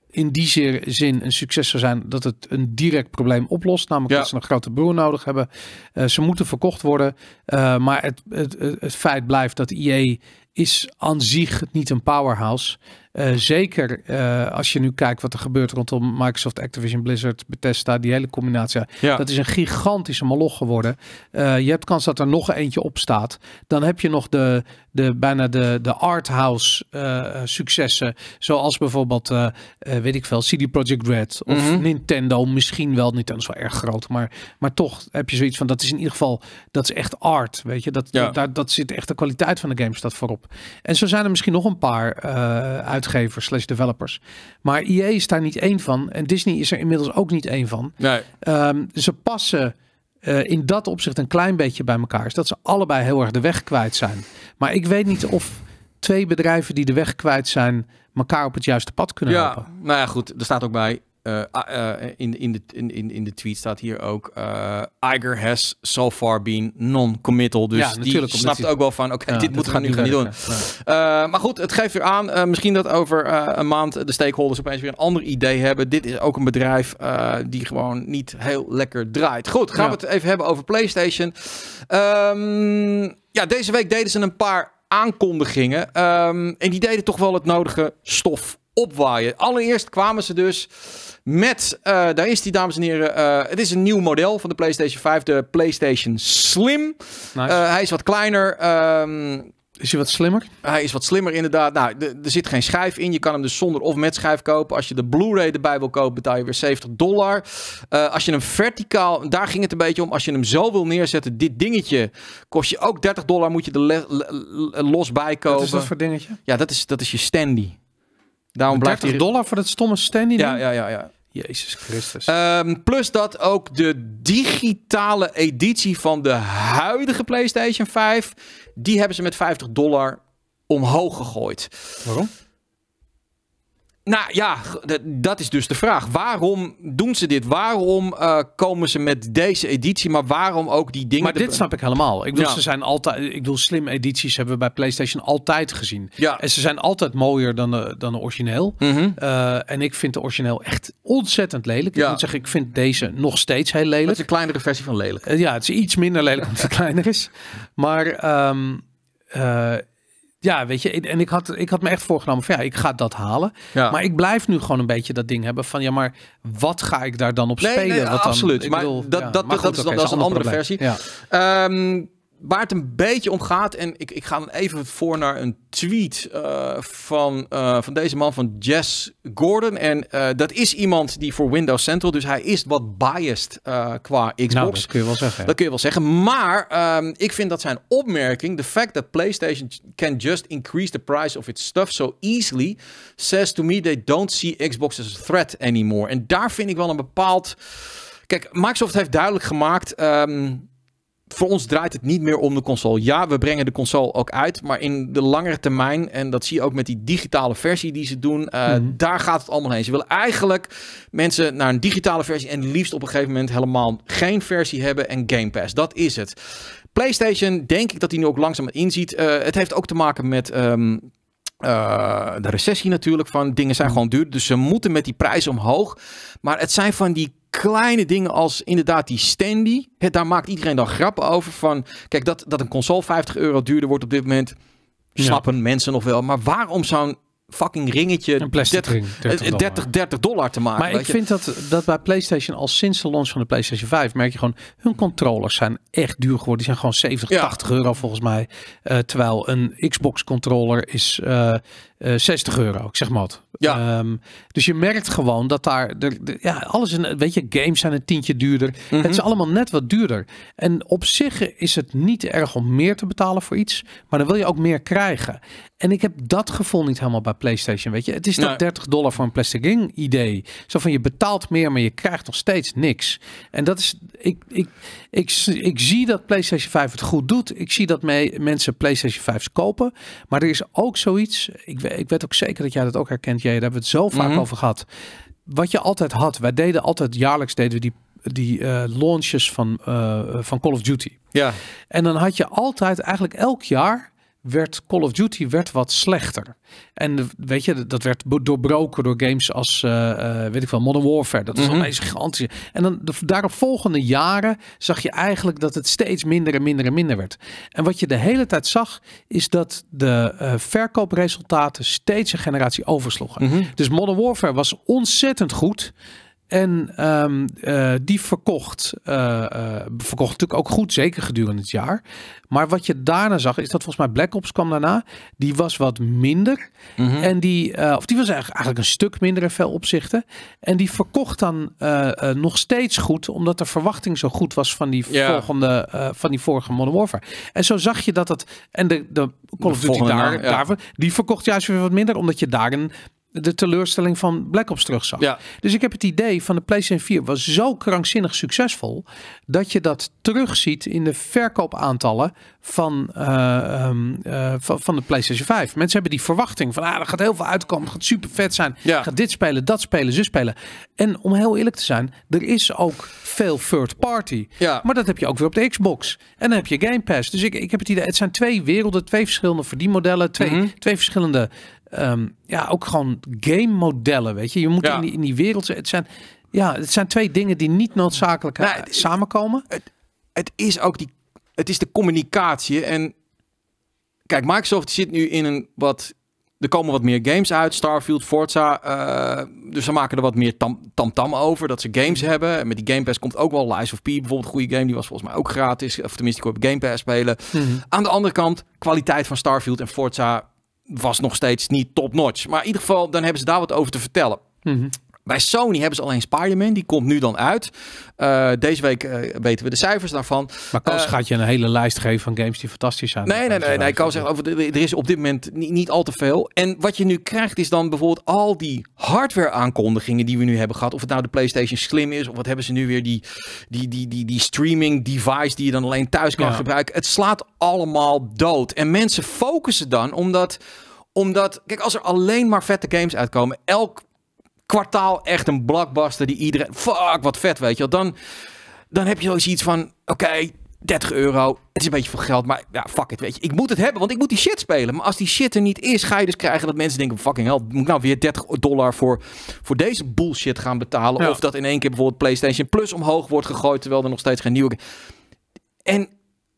in die zin een succes zou zijn dat het een direct probleem oplost. Namelijk dat ze een grote broer nodig hebben. Eh, ze moeten verkocht worden. Eh, maar het, het, het, feit blijft dat IE is aan zich niet een powerhouse. Eh, zeker eh, als je nu kijkt wat er gebeurt rondom Microsoft, Activision, Blizzard, Bethesda, die hele combinatie. Ja. Dat is een gigantische moloch geworden. Eh, je hebt kans dat er nog eentje op staat. Dan heb je nog de, de bijna de, de arthouse successen. Zoals bijvoorbeeld, weet ik veel, CD Projekt Red of mhm. Nintendo. Misschien wel, Nintendo is wel erg groot. Maar, maar toch heb je zoiets van, dat is in ieder geval, dat is echt art. Weet je, dat, ja. dat, dat zit echt de kwaliteit van de game staat voorop. En zo zijn er misschien nog een paar uit uitgevers slash developers. Maar EA is daar niet één van. En Disney is er inmiddels ook niet één van. Nee. Ehm, ze passen eh, in dat opzicht een klein beetje bij elkaar. Is dat ze allebei heel erg de weg kwijt zijn. Maar ik weet niet of twee bedrijven die de weg kwijt zijn... elkaar op het juiste pad kunnen ja, helpen. Nou ja, goed. Er staat ook bij eh, ah, eh, in, in, de, in, in de tweet staat hier ook... Uh, Iger has so far been non-committal. Dus die snapt ook wel van... oké, dit moet gaan nu gaan doen. maar goed, het geeft u aan. misschien dat over een maand de stakeholders opeens weer een ander idee hebben. Dit is ook een bedrijf die gewoon niet heel lekker draait. Goed, gaan we het even hebben over PlayStation. Ehm, ja, deze week deden ze een paar aankondigingen. Ehm, en die deden toch wel het nodige stof opwaaien. Allereerst kwamen ze dus met, uh, daar is die dames en heren, eh, het is een nieuw model van de PlayStation 5, de PlayStation Slim. Eh, hij is wat kleiner. Ehm, is hij wat slimmer? Hij is wat slimmer, inderdaad. Nou, er zit geen schijf in. Je kan hem dus zonder of met schijf kopen. Als je de Blu-ray erbij wil kopen, betaal je weer 70 dollar. als je hem verticaal, daar ging het een beetje om. Als je hem zo wil neerzetten, dit dingetje kost je ook 30 dollar. Moet je er los bij kopen. Wat is dat voor dingetje? Ja, dat is, dat is je standy. Daarom blijft 30 dollar voor dat stomme stand? Ja, ja, ja, ja. Jezus Christus. Ehm, plus dat ook de digitale editie van de huidige PlayStation 5, die hebben ze met 50 dollar omhoog gegooid. Waarom? Nou ja, dat is dus de vraag. Waarom doen ze dit? Waarom eh, komen ze met deze editie? Maar waarom ook die dingen? Maar dit snap ik helemaal. Ik bedoel, ze zijn altijd. Ik bedoel, slim edities hebben we bij PlayStation altijd gezien. Ja. En ze zijn altijd mooier dan de, dan de origineel. Mm en ik vind de origineel echt ontzettend lelijk. Ja. Ik moet zeggen, ik vind deze nog steeds heel lelijk. Het is een kleinere versie van lelijk. Eh, ja, het is iets minder lelijk omdat het kleiner is. Maar. Ehm, ja, weet je, en ik had, ik had me echt voorgenomen van ja, ik ga dat halen. Maar ik blijf nu gewoon een beetje dat ding hebben van ja, maar wat ga ik daar dan op spelen? wat absoluut. maar dat, dat, dat, is dan, een andere versie. Ja. Ehm, waar het een beetje om gaat, en ik, ik ga dan even voor naar een tweet eh, van, eh, van deze man, van Jess Gordon. En eh, dat is iemand die voor Windows Central, dus hij is wat biased qua Xbox. Nou, dat kun je wel zeggen. Dat kun je wel zeggen. Maar ehm, ik vind dat zijn opmerking, the fact that PlayStation can just increase the price of its stuff so easily, says to me they don't see Xbox as a threat anymore. En daar vind ik wel een bepaald... Kijk, Microsoft heeft duidelijk gemaakt... Ehm, voor ons draait het niet meer om de console. Ja, we brengen de console ook uit, maar in de langere termijn, en dat zie je ook met die digitale versie die ze doen, eh, mhm. daar gaat het allemaal heen. Ze willen eigenlijk mensen naar een digitale versie en liefst op een gegeven moment helemaal geen versie hebben en Game Pass. Dat is het. PlayStation, denk ik dat hij nu ook langzaam inziet. Eh, het heeft ook te maken met. Ehm, eh, de recessie natuurlijk van dingen zijn mhm. gewoon duur. Dus ze moeten met die prijs omhoog. Maar het zijn van die kleine dingen als inderdaad die standy. het daar maakt iedereen dan grappen over. Van, kijk, dat, dat een console 50 euro duurder wordt op dit moment. Snappen mensen nog wel. Maar waarom zo'n fucking ringetje een plastic 30, ring, 30, eh, dollar. 30, dollar. te maken. Maar ik vind dat, dat bij PlayStation al sinds de launch van de PlayStation 5 merk je gewoon hun controllers zijn echt duur geworden. Die zijn gewoon 70, 80 euro volgens mij. Eh, terwijl een Xbox controller is, eh, 60 eh, euro, ik zeg maar Ja. Ehm, dus je merkt gewoon dat daar, de, ja, alles in, weet je, games zijn een tientje duurder. Mhm. Het is allemaal net wat duurder. En op zich is het niet erg om meer te betalen voor iets, maar dan wil je ook meer krijgen. En ik heb dat gevoel niet helemaal bij PlayStation, weet je. Het is dat 30 dollar voor een plastic ring idee. Zo van je betaalt meer, maar je krijgt nog steeds niks. En dat is, ik, ik, ik, ik, zie dat PlayStation 5 het goed doet. Ik zie dat mee, mensen PlayStation 5's kopen. Maar er is ook zoiets, ik ik weet ook zeker dat jij dat ook herkent. Jij, daar hebben we het zo vaak mhm. over gehad. Wat je altijd had, wij deden altijd jaarlijks deden we die die eh, launches van, eh, van Call of Duty. Ja. En dan had je altijd, eigenlijk elk jaar, werd Call of Duty werd wat slechter. En weet je, dat werd doorbroken door games als, eh, eh, weet ik wel, Modern Warfare. Dat is mm -hmm. gigantisch. En dan de daarop volgende jaren zag je eigenlijk dat het steeds minder en minder en minder werd. En wat je de hele tijd zag, is dat de eh, verkoopresultaten steeds een generatie oversloegen. Mhm. Dus Modern Warfare was ontzettend goed. En ehm, eh, die verkocht, eh, eh, verkocht natuurlijk ook goed, zeker gedurende het jaar. Maar wat je daarna zag, is dat volgens mij Black Ops kwam daarna. Die was wat minder. Mhm. En die, of die was eigenlijk, een stuk minder in veel opzichten. En die verkocht dan nog steeds goed, omdat de verwachting zo goed was van die, volgende, van die vorige Modern Warfare. En zo zag je dat het, en de, de Call of Duty daar, die verkocht juist weer wat minder, omdat je daar een de teleurstelling van Black Ops terugzag. Ja. Dus ik heb het idee van de PlayStation 4 was zo krankzinnig succesvol dat je dat terugziet in de verkoopaantallen van, eh, ehm, eh, van, de PlayStation 5. Mensen hebben die verwachting van ah, er gaat heel veel uitkomen, gaat super vet zijn, ja. gaat dit spelen, dat spelen, ze spelen. En om heel eerlijk te zijn, er is ook veel third party. Ja. Maar dat heb je ook weer op de Xbox. En dan heb je Game Pass. Dus ik, ik heb het idee, het zijn twee werelden, twee verschillende verdienmodellen, twee, mm -hmm. twee verschillende Ehm, ja, ook gewoon game modellen, weet je. Je moet in, die, in die wereld, het zijn, ja, het zijn twee dingen die niet noodzakelijk nou, eh, samenkomen. Het, is ook die, het is de communicatie en kijk, Microsoft zit nu in een wat er komen wat meer games uit. Starfield, Forza. Eh, dus ze maken er wat meer tam -tam over. Dat ze games mhm. hebben. En met die Game Pass komt ook wel Lies of P. Bijvoorbeeld een goede game. Die was volgens mij ook gratis. Of tenminste, ik kon op Game Pass spelen. Mhm. Aan de andere kant, kwaliteit van Starfield en Forza was nog steeds niet top-notch. Maar in ieder geval, dan hebben ze daar wat over te vertellen. Mm bij Sony hebben ze alleen Spider-Man. Die komt nu dan uit. Eh, deze week eh, weten we de cijfers daarvan. Maar Kans eh, gaat je een hele lijst geven van games die fantastisch zijn. Nee, nee, nee. ik kan zeggen, over er is op dit moment niet, niet, al te veel. En wat je nu krijgt is dan bijvoorbeeld al die hardware aankondigingen die we nu hebben gehad. Of het nou de PlayStation Slim is. Of wat hebben ze nu weer die, die, die, die, die streaming device die je dan alleen thuis kan gebruiken. Het slaat allemaal dood. En mensen focussen dan omdat omdat, kijk, als er alleen maar vette games uitkomen, elk kwartaal echt een blockbuster die iedereen... Fuck, wat vet, weet je Dan, dan heb je zoiets van, oké, 30 euro. Het is een beetje veel geld, maar ja, fuck het, weet je. Ik moet het hebben, want ik moet die shit spelen. Maar als die shit er niet is, ga je dus krijgen dat mensen denken... fucking hell, moet ik nou weer 30 dollar voor, voor deze bullshit gaan betalen? Of dat in één keer bijvoorbeeld PlayStation Plus omhoog wordt gegooid... terwijl er nog steeds geen nieuwe... En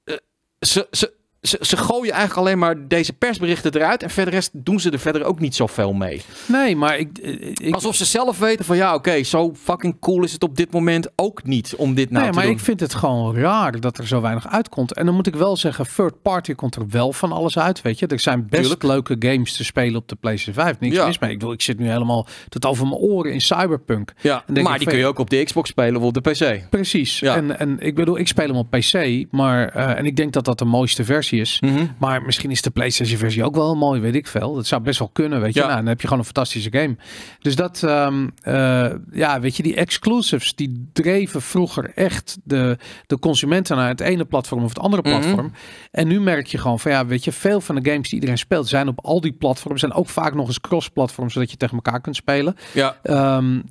eh, ze, ze, ze, ze gooien eigenlijk alleen maar deze persberichten eruit. En verder rest doen ze er verder ook niet zoveel mee. Nee, maar ik, eh, Alsof ze zelf weten van ja, oké, zo fucking cool is het op dit moment ook niet om dit nou nee, te doen. maar ik vind het gewoon raar dat er zo weinig uitkomt. En dan moet ik wel zeggen, third party komt er wel van alles uit, weet je. Er zijn best leuke games te spelen op de PlayStation 5. Niks mis mee. Ik, wil, ik zit nu helemaal tot over mijn oren in Cyberpunk. Ja, maar die kun je ook op de Xbox spelen of op de PC. Precies. Ja. En, en ik bedoel, ik speel hem op PC, maar... Eh, en ik denk dat dat de mooiste versie is. Mhm. Maar misschien is de PlayStation versie ook wel mooi, weet ik veel. Dat zou best wel kunnen, weet je. Ja. Nou, dan heb je gewoon een fantastische game. Dus dat, ehm, eh, ja, weet je, die exclusives, die dreven vroeger echt de, de consumenten naar het ene platform of het andere mhm. platform. En nu merk je gewoon van, ja, weet je, veel van de games die iedereen speelt zijn op al die platforms. En ook vaak nog eens cross platforms zodat je tegen elkaar kunt spelen. Ja, ehm,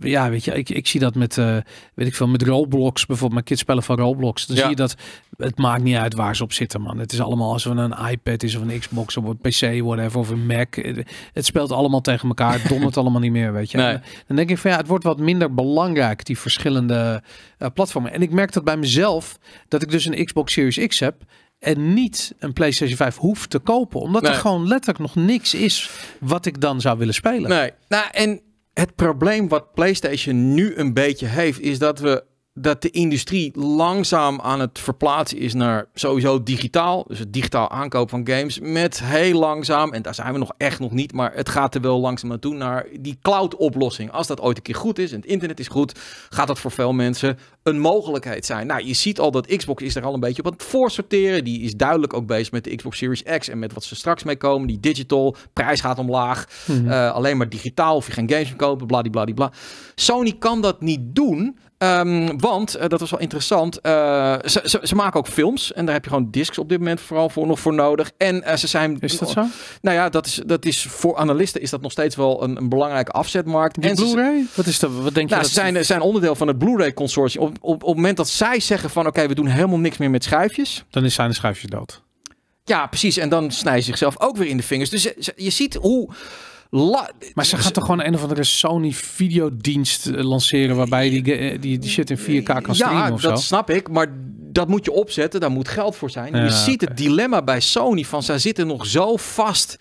ja weet je, ik, ik zie dat met, eh, weet ik veel, met Roblox bijvoorbeeld. Mijn kids spelen van Roblox. Dan zie je dat, het maakt niet uit waar ze op zitten, man het is allemaal als het een iPad is of een Xbox of een PC, whatever, of een Mac. Het speelt allemaal tegen elkaar. Het dondert allemaal niet meer, weet je. Eh, dan denk ik van ja, het wordt wat minder belangrijk, die verschillende eh, platformen. En ik merk dat bij mezelf, dat ik dus een Xbox Series X heb en niet een PlayStation 5 hoef te kopen. Omdat er gewoon letterlijk nog niks is wat ik dan zou willen spelen. Nee, nou en het probleem wat PlayStation nu een beetje heeft, is dat we dat de industrie langzaam aan het verplaatsen is naar sowieso digitaal. Dus het digitaal aankoop van games. Met heel langzaam, en daar zijn we nog echt nog niet, maar het gaat er wel langzaam naartoe naar die cloud-oplossing. Als dat ooit een keer goed is en het internet is goed, gaat dat voor veel mensen een mogelijkheid zijn. Nou, je ziet al dat Xbox is er al een beetje op aan het voorsorteren. Die is duidelijk ook bezig met de Xbox Series X en met wat ze straks mee komen. Die digital, prijs gaat omlaag. Mhm. Eh, alleen maar digitaal of je geen games meer kopen, bla Sony kan dat niet doen Ehm, want, eh, dat was wel interessant, eh, ze, ze, ze, maken ook films. En daar heb je gewoon discs op dit moment vooral voor, nog voor nodig. En eh, ze zijn... Is dat oh, zo? Nou ja, dat is, dat is voor analisten is dat nog steeds wel een, een belangrijke afzetmarkt. Die en Blu-ray? Wat, is wat denk je? Nou, ze zijn, zijn onderdeel van het Blu-ray consortium. Op, op, op het moment dat zij zeggen van oké, we doen helemaal niks meer met schijfjes. Dan zijn de schijfjes dood. Ja, precies. En dan snijden ze zichzelf ook weer in de vingers. Dus je ziet hoe maar ze gaat toch gewoon een of andere Sony videodienst eh, lanceren waarbij die, eh, die, die shit in 4K kan streamen Ja, dat snap ik, maar dat moet je opzetten, daar moet geld voor zijn. je ziet het dilemma bij Sony van zij zitten nog zo vast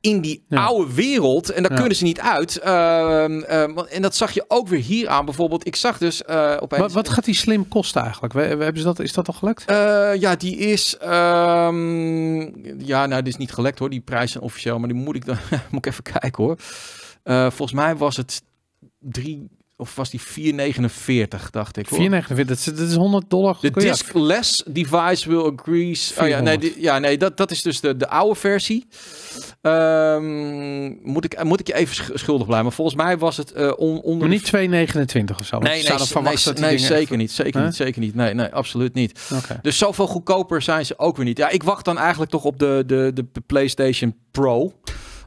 in die oude wereld. En daar kunnen ze niet uit. Ehm, ehm, en dat zag je ook weer hier aan. Bijvoorbeeld, ik zag dus Wat, eh, wat gaat die slim kosten eigenlijk? We, hebben ze dat, is dat al gelekt? Eh, ja, die is. Um, ja, nou, die is niet gelekt hoor. Die prijs officieel. Maar die moet ik dan. moet ik even kijken hoor. Eh, volgens mij was het drie of was die 4,49 dacht ik. 4,49, dat is, dat is 100 dollar. De less device will agrees. Oh ja, nee, ja, nee dat, dat is dus de, de oude versie. Ehm, moet, ik, moet ik je even schuldig blijven? Maar volgens mij was het uh, onder... niet 2,29 of zo? Nee, nee, van nee, nee zeker niet. Zeker niet, zeker niet. Nee, nee, absoluut niet. Oké. Dus zoveel goedkoper zijn ze ook weer niet. Ja, ik wacht dan eigenlijk toch op de, de, de PlayStation Pro.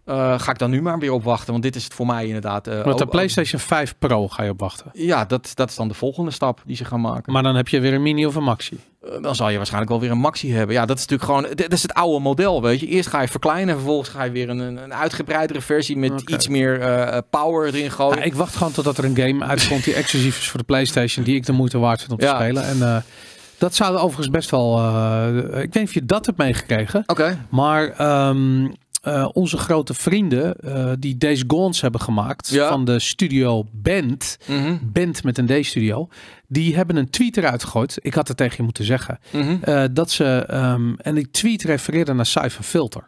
Eh, ga ik dan nu maar weer op wachten? Want dit is het voor mij inderdaad. Uh, de PlayStation 5 Pro ga je op wachten. Ja, dat, dat is dan de volgende stap die ze gaan maken. Maar dan heb je weer een mini of een maxi. Eh, dan zal je waarschijnlijk wel weer een maxi hebben. Ja, dat is natuurlijk gewoon. Dat is het oude model, weet je. Eerst ga je verkleinen, vervolgens ga je weer een, een uitgebreidere versie met iets meer power erin gooien. ik wacht gewoon totdat er een game uitkomt die exclusief is voor de PlayStation, die ik de moeite waard vind om te spelen. En dat zou overigens best wel. ik weet niet of je dat hebt meegekregen. Oké. Maar. Ehm, eh, onze grote vrienden eh, die Days Gones hebben gemaakt van de studio Band, mm Band met een D-studio, die hebben een tweet eruit gegooid. Ik had het tegen je moeten zeggen. Mhm. Eh, dat ze, ehm, en die tweet refereerde naar Cypher Filter.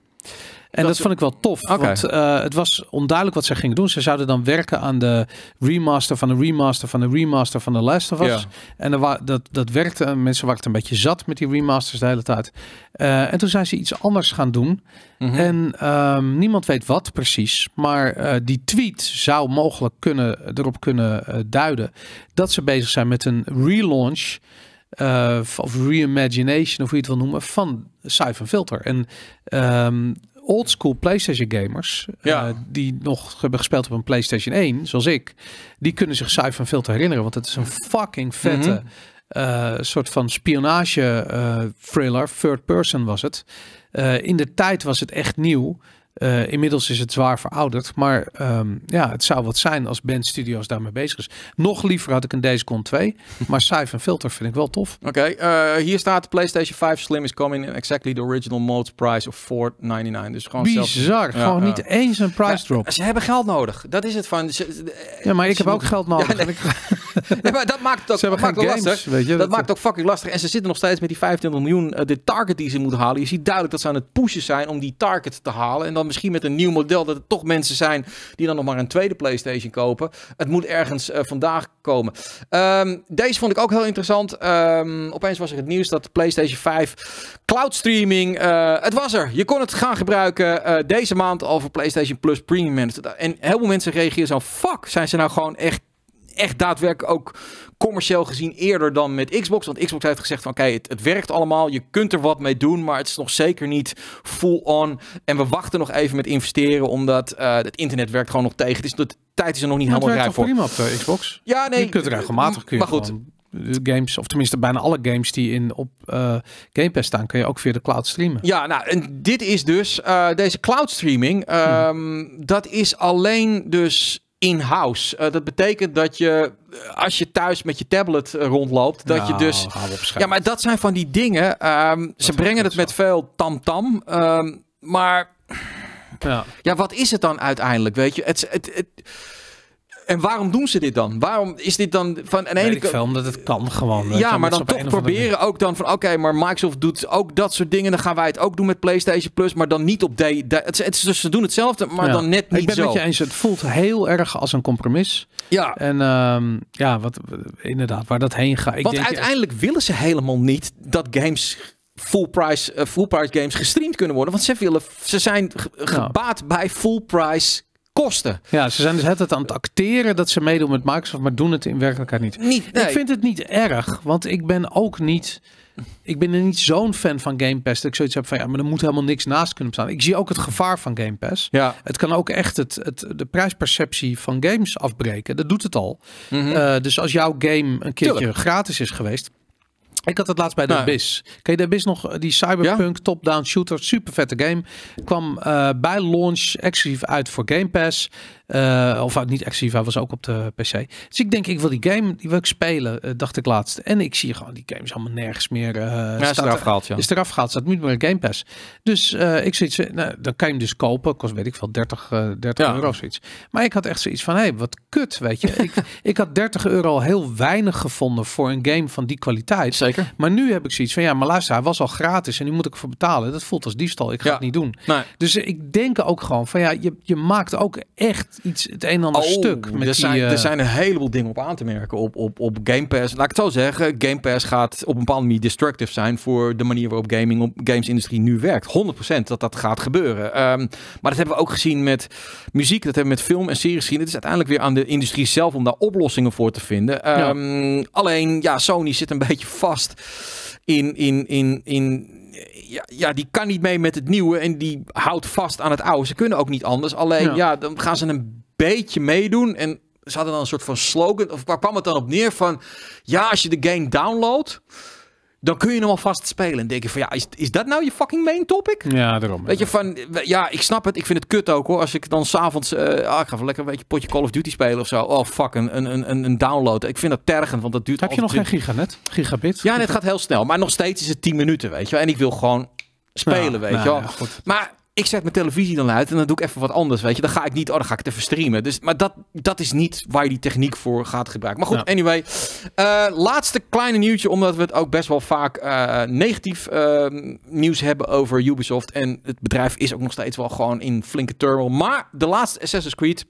En dat, vond ik wel tof. Want eh, het was onduidelijk wat zij gingen doen. Ze zouden dan werken aan de remaster van de remaster van de remaster van de Last of Us. Ja. En dat, dat werkte. Mensen waren het een beetje zat met die remasters de hele tijd. Eh, en toen zijn ze iets anders gaan doen. Mhm. En ehm, niemand weet wat precies. Maar eh, die tweet zou mogelijk kunnen, erop kunnen duiden dat ze bezig zijn met een relaunch uh, of reimagination, of hoe je het wil noemen, van Siphon Filter. En um, old school PlayStation gamers, eh, ja. die nog hebben gespeeld op een PlayStation 1, zoals ik, die kunnen zich Siphon Filter herinneren, want het is een fucking vette. Mhm. Eh, soort van spionage thriller, third person was het. in de tijd was het echt nieuw. Eh, inmiddels is het zwaar verouderd, maar ehm, ja, het zou wat zijn als Band Studios daarmee bezig is. Nog liever had ik een Con 2, maar en Filter vind ik wel tof. Oké, eh, hier staat de PlayStation 5 Slim is coming in exactly the original mode price of 499. Dus gewoon bizar, gewoon niet eens een price drop. ze hebben geld nodig. Dat is het van. ja, maar ik heb ook geld nodig. nee, maar dat maakt het ook, maakt het lastig. Weet je, dat, maakt het ook fucking lastig. En ze zitten nog steeds met die 25 miljoen, eh, de target die ze moeten halen. Je ziet duidelijk dat ze aan het pushen zijn om die target te halen. En dan misschien met een nieuw model dat er toch mensen zijn die dan nog maar een tweede PlayStation kopen. Het moet ergens eh, vandaag komen. Ehm, deze vond ik ook heel interessant. Ehm, opeens was er het nieuws dat PlayStation 5 cloud streaming, eh, het was er. Je kon het gaan gebruiken deze maand al voor PlayStation Plus Premium. En heel veel mensen reageren zo, fuck, zijn ze nou gewoon echt echt daadwerkelijk ook commercieel gezien eerder dan met Xbox. Want Xbox heeft gezegd van kijk, het, het, werkt allemaal. Je kunt er wat mee doen, maar het is nog zeker niet full on. En we wachten nog even met investeren, omdat eh, het internet werkt gewoon nog tegen. Dus de tijd is er nog niet helemaal rijp voor. prima op eh, Xbox. Ja, nee. Je kunt er regelmatig kun Maar goed. Games, of tenminste bijna alle games die in op uh, Game Pass staan, kun je ook via de cloud streamen. Ja, nou, en dit is dus deze cloud streaming. Hmm. Ehm, dat is alleen dus in-house. Eh, dat betekent dat je, eh, als je thuis met je tablet eh, rondloopt, dat je nou, dus. Ja, maar dat zijn van die dingen. Ehm, ze brengen het met veel tamtam. -tam, ehm, maar. Ja. ja, wat is het dan uiteindelijk? Weet je, het, het, het en waarom doen ze dit dan? Waarom is dit dan van En ene omdat het kan gewoon. Ja, maar dan toch proberen ook dan van... Oké, maar Microsoft doet ook dat soort dingen. Dan gaan wij het ook doen met PlayStation Plus. Maar dan niet op... De, dat het, het, ze doen hetzelfde, maar dan net niet Ik ben met je eens. Het voelt heel erg als een compromis. Ja. En ehm, ja, wat, inderdaad, waar dat heen gaat. Ik Want denk, uiteindelijk willen ze helemaal niet dat games full price, eh, full price games gestreamd kunnen worden. Want ze, willen, ze zijn nou. gebaat bij full price kosten. Ja, ze zijn dus het aan het acteren dat ze meedoen met Microsoft, maar doen het in werkelijkheid niet. nee. Ik vind het niet erg, want ik ben ook niet ik ben er niet zo'n fan van Game Pass. Dat ik zoiets heb van ja, maar er moet helemaal niks naast kunnen staan. Ik zie ook het gevaar van Game Pass. Ja. Het kan ook echt het, het, de prijsperceptie van games afbreken. Dat doet het al. Mhm. Eh, dus als jouw game een keertje gratis is geweest, ik had het laatst bij de nou Abyss. Kijk, de Abyss nog? Die cyberpunk top-down shooter. Super vette game. Kwam eh, bij launch exclusief uit voor Game Pass. Uh, of ah, niet exclusief, hij was ook op de PC. Dus ik denk, ik wil die game, die wil ik spelen, eh, dacht ik laatst. En ik zie gewoon, die game is allemaal nergens meer. Uh, staat, is eraf gehaald, ja. Is eraf gehaald, staat niet meer in Game Pass. Dus ik zoiets, nou, dan kan je hem dus kopen. Kost, weet ik veel, 30, 30 ja. euro zoiets. Maar ik had echt zoiets van, hé, hey, wat kut, weet je. ik, ik had 30 euro heel weinig gevonden voor een game van die kwaliteit. Zeker. Maar nu heb ik zoiets van, ja, maar luister, hij was al gratis en nu moet ik ervoor betalen. Dat voelt als diefstal. Ik ga het niet doen. Dus ik denk ook gewoon van, ja, je, je maakt ook echt iets, het een en ander oh, stuk. Met er, zijn, er eh, zijn een heleboel dingen op aan te merken op, op, op Game Pass. Laat ik het zo zeggen, Game Pass gaat op een bepaalde manier destructive zijn voor de manier waarop gaming op industrie nu werkt. 100% dat dat gaat gebeuren. Ehm, maar dat hebben we ook gezien met muziek, dat hebben we met film en series gezien. Het is uiteindelijk weer aan de industrie zelf om daar oplossingen voor te vinden. Ehm, alleen, ja, Sony zit een beetje vast in, in, in, in ja, die kan niet mee met het nieuwe en die houdt vast aan het oude. Ze kunnen ook niet anders. Alleen ja, dan gaan ze een beetje meedoen. En ze hadden dan een soort van slogan, of waar kwam het dan op neer van, ja, als je de game download dan kun je hem vast spelen. En denk je van, ja, is, is dat nou je fucking main topic? Ja, daarom. Weet je, van, ja, ik snap het. Ik vind het kut ook, hoor. Als ik dan s'avonds, uh, ah, ik ga even lekker een beetje potje Call of Duty spelen of zo. Oh, fuck, een, een, een, een download. Ik vind dat tergend, want dat duurt... Heb je nog geen giganet? Gigabit? Ja, het gaat heel snel. Maar nog steeds is het 10 minuten, weet je En ik wil gewoon spelen, weet je nou wel. maar ik zet mijn televisie dan uit en dan doe ik even wat anders, weet je. Dan ga ik niet, oh, dan ga ik te even streamen. Dus, maar dat, dat is niet waar je die techniek voor gaat gebruiken. Maar goed, anyway. Eh, laatste kleine nieuwtje, omdat we het ook best wel vaak eh, negatief ehm, nieuws hebben over Ubisoft. En het bedrijf is ook nog steeds wel gewoon in flinke turmoil. Maar de laatste Assassin's Creed...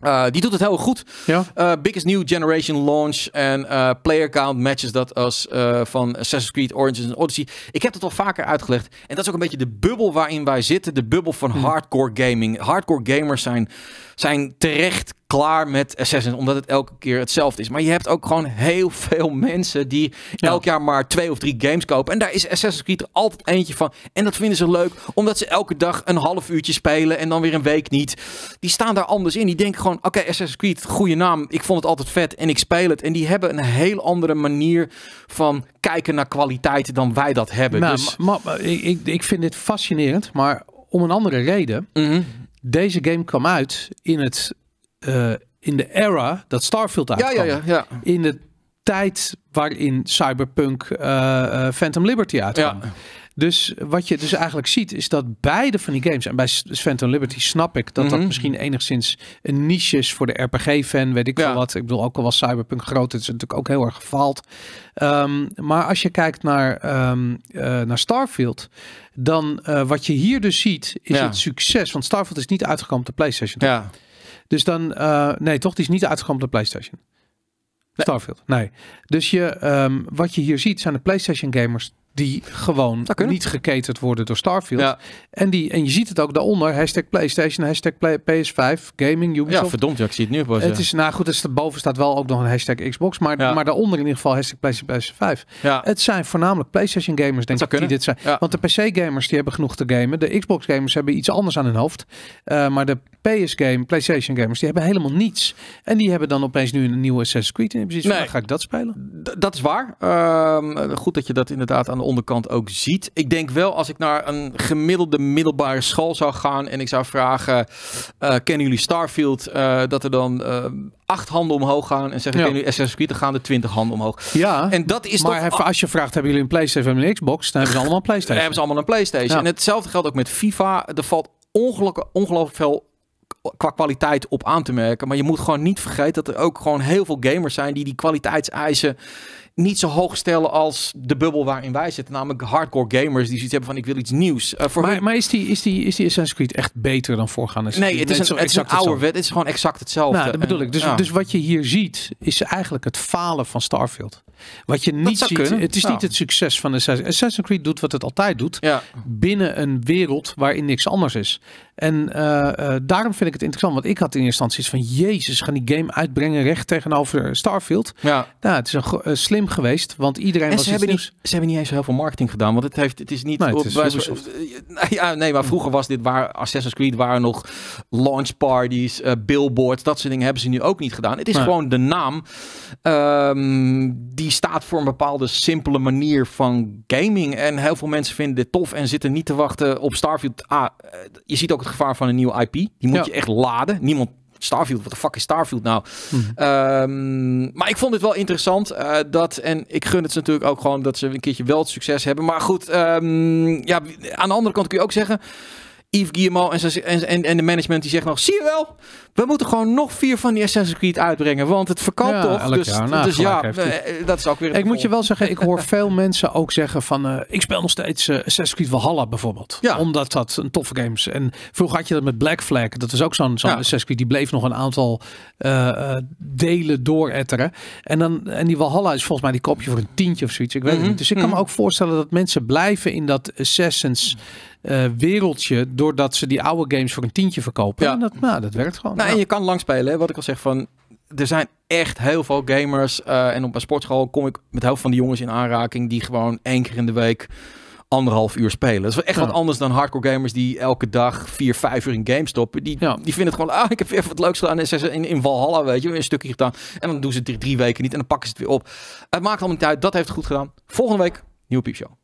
Eh, die doet het heel goed. Ja. Uh, biggest New Generation launch en eh, player count matches dat als van Assassin's Creed Origins en Odyssey. Ik heb dat al vaker uitgelegd. En dat is ook een beetje de bubbel waarin wij zitten. De bubbel van mm. hardcore gaming. Hardcore gamers zijn zijn terecht klaar met Assassin's, omdat het elke keer hetzelfde is. Maar je hebt ook gewoon heel veel mensen die elk jaar maar twee of drie games kopen. En daar is Assassin's Creed er altijd eentje van. En dat vinden ze leuk, omdat ze elke dag een half uurtje spelen en dan weer een week niet. Die staan daar anders in. Die denken gewoon, oké, okay, Assassin's Creed, goede naam. Ik vond het altijd vet en ik speel het. En die hebben een heel andere manier van kijken naar kwaliteit dan wij dat hebben. Nou, dus... maar, ik, ik vind dit fascinerend, maar om een andere reden. Mhm. Deze game kwam uit in het eh, in de era dat Starfield uitkwam. In de tijd waarin Cyberpunk uh, Phantom Liberty uitkwam. Dus wat je dus eigenlijk ziet is dat beide van die games, en bij Phantom Liberty snap ik dat dat mhm. misschien enigszins een niche is voor de RPG-fan, weet ik ja. veel wat. Ik bedoel, ook al was Cyberpunk groot, het is natuurlijk ook heel erg gefaald. Ehm, maar als je kijkt naar, ehm, eh, naar Starfield, dan eh, wat je hier dus ziet is het succes, want Starfield is niet uitgekomen op de PlayStation. Ja. Dus dan, eh, nee toch, die is niet uitgekomen op de PlayStation. Starfield, nee. Dus je, ehm, wat je hier ziet zijn de PlayStation gamers die gewoon niet geketerd worden door Starfield. En, die, en je ziet het ook daaronder. Hashtag PlayStation, hashtag PS5, gaming, Ubisoft. Ja, verdomd, ja, ik zie het nu pas. Het is, nou goed, er boven staat wel ook nog een hashtag Xbox. Maar, maar daaronder in ieder geval hashtag ps 5. Het zijn voornamelijk PlayStation gamers, denk ik, kunnen. die dit zijn. Want de PC gamers, die hebben genoeg te gamen. De Xbox gamers hebben iets anders aan hun hoofd. Eh, maar de PS game, PlayStation gamers, die hebben helemaal niets. En die hebben dan opeens nu een nieuwe Assassin's Creed. En precies, nee. ga ik dat spelen? dat is waar. Ehm, goed dat je dat inderdaad aan de onderkant ook ziet. Ik denk wel, als ik naar een gemiddelde middelbare school zou gaan en ik zou vragen: uh, kennen jullie Starfield? Eh, dat er dan eh, acht handen omhoog gaan en zeggen: ja. kennen jullie Assassin's Creed? Dan gaan er twintig handen omhoog. Ja, en dat is maar toch, als je vraagt: hebben jullie een PlayStation en een Xbox? Dan hebben ze allemaal een PlayStation. Dan hebben ze allemaal een PlayStation. En hetzelfde geldt ook met FIFA. Er valt ongelooflijk, ongelooflijk veel qua kwaliteit op aan te merken. Maar je moet gewoon niet vergeten dat er ook gewoon heel veel gamers zijn die die kwaliteitseisen niet zo hoog stellen als de bubbel waarin wij zitten. Namelijk hardcore gamers die zoiets hebben van ik wil iets nieuws. Eh, voor maar, maar is, die, is, die, is die Assassin's Creed echt beter dan voorgaande? Nee, het is, een, het is een ouderwet. Het is gewoon exact hetzelfde. Nou, dat bedoel ik. Dus, dus wat je hier ziet is eigenlijk het falen van Starfield. Wat je niet ziet, het is niet het succes van Assassin's, Assassin's Creed doet wat het altijd doet. Ja. Binnen een wereld waarin niks anders is. En eh, eh, daarom vind ik het interessant. Want ik had in eerste instantie van Jezus, gaan die game uitbrengen recht tegenover Starfield. Ja. Nou, het is een slim geweest, want iedereen en was ze hebben, niet, ze hebben niet eens heel veel marketing gedaan, want het, heeft, het is niet... op, eh, ja, nee, maar vroeger was dit waar Assassin's Creed waren nog launch parties, eh, billboards, dat soort dingen hebben ze nu ook niet gedaan. Het is gewoon de naam ehm, die staat voor een bepaalde simpele manier van gaming en heel veel mensen vinden dit tof en zitten niet te wachten op Starfield. Ah, je ziet ook het gevaar van een nieuwe IP. Die moet je echt laden. Niemand Starfield, wat de fuck is Starfield nou? Mhm. Ehm, maar ik vond het wel interessant eh, dat, en ik gun het ze natuurlijk ook gewoon dat ze een keertje wel succes hebben. Maar goed, ehm, ja, aan de andere kant kun je ook zeggen. Yves Guillemot en, en, en, de management die zegt nog... Zie je wel, we moeten gewoon nog vier van die Assassin's Creed uitbrengen. Want het verkoopt ja, toch. Dus, nou, dus ja, eh, eh, dat is ook weer... Ik moet je wel zeggen, ik hoor veel mensen ook zeggen van... Eh, ik speel nog steeds uh, Assassin's Creed Valhalla bijvoorbeeld. Ja. Omdat dat een toffe game is. En vroeger had je dat met Black Flag. Dat is ook zo'n zo'n Assassin's Creed. Die bleef nog een aantal uh, delen dooretteren. En, dan, en die Valhalla is volgens mij die kopje voor een tientje of zoiets. Ik weet het mhm. niet. Dus ik kan me mhm. ook voorstellen dat mensen blijven in dat Assassin's uh, wereldje. Doordat ze die oude games voor een tientje verkopen. Ja. En dat, nou, dat werkt gewoon. Nou, ja. En je kan lang spelen. Wat ik al zeg van er zijn echt heel veel gamers. Eh, en op mijn sportschool kom ik met heel veel van die jongens in aanraking die gewoon één keer in de week anderhalf uur spelen. Dat is echt wat anders dan hardcore gamers die elke dag vier, vijf uur in game stoppen. Die, die vinden het gewoon, ah, ik heb even wat leuks gedaan en in, in Valhalla, weet je, een stukje gedaan. En dan doen ze het drie weken niet en dan pakken ze het weer op. Het maakt allemaal niet uit, dat heeft het goed gedaan. Volgende week, nieuwe piepshow.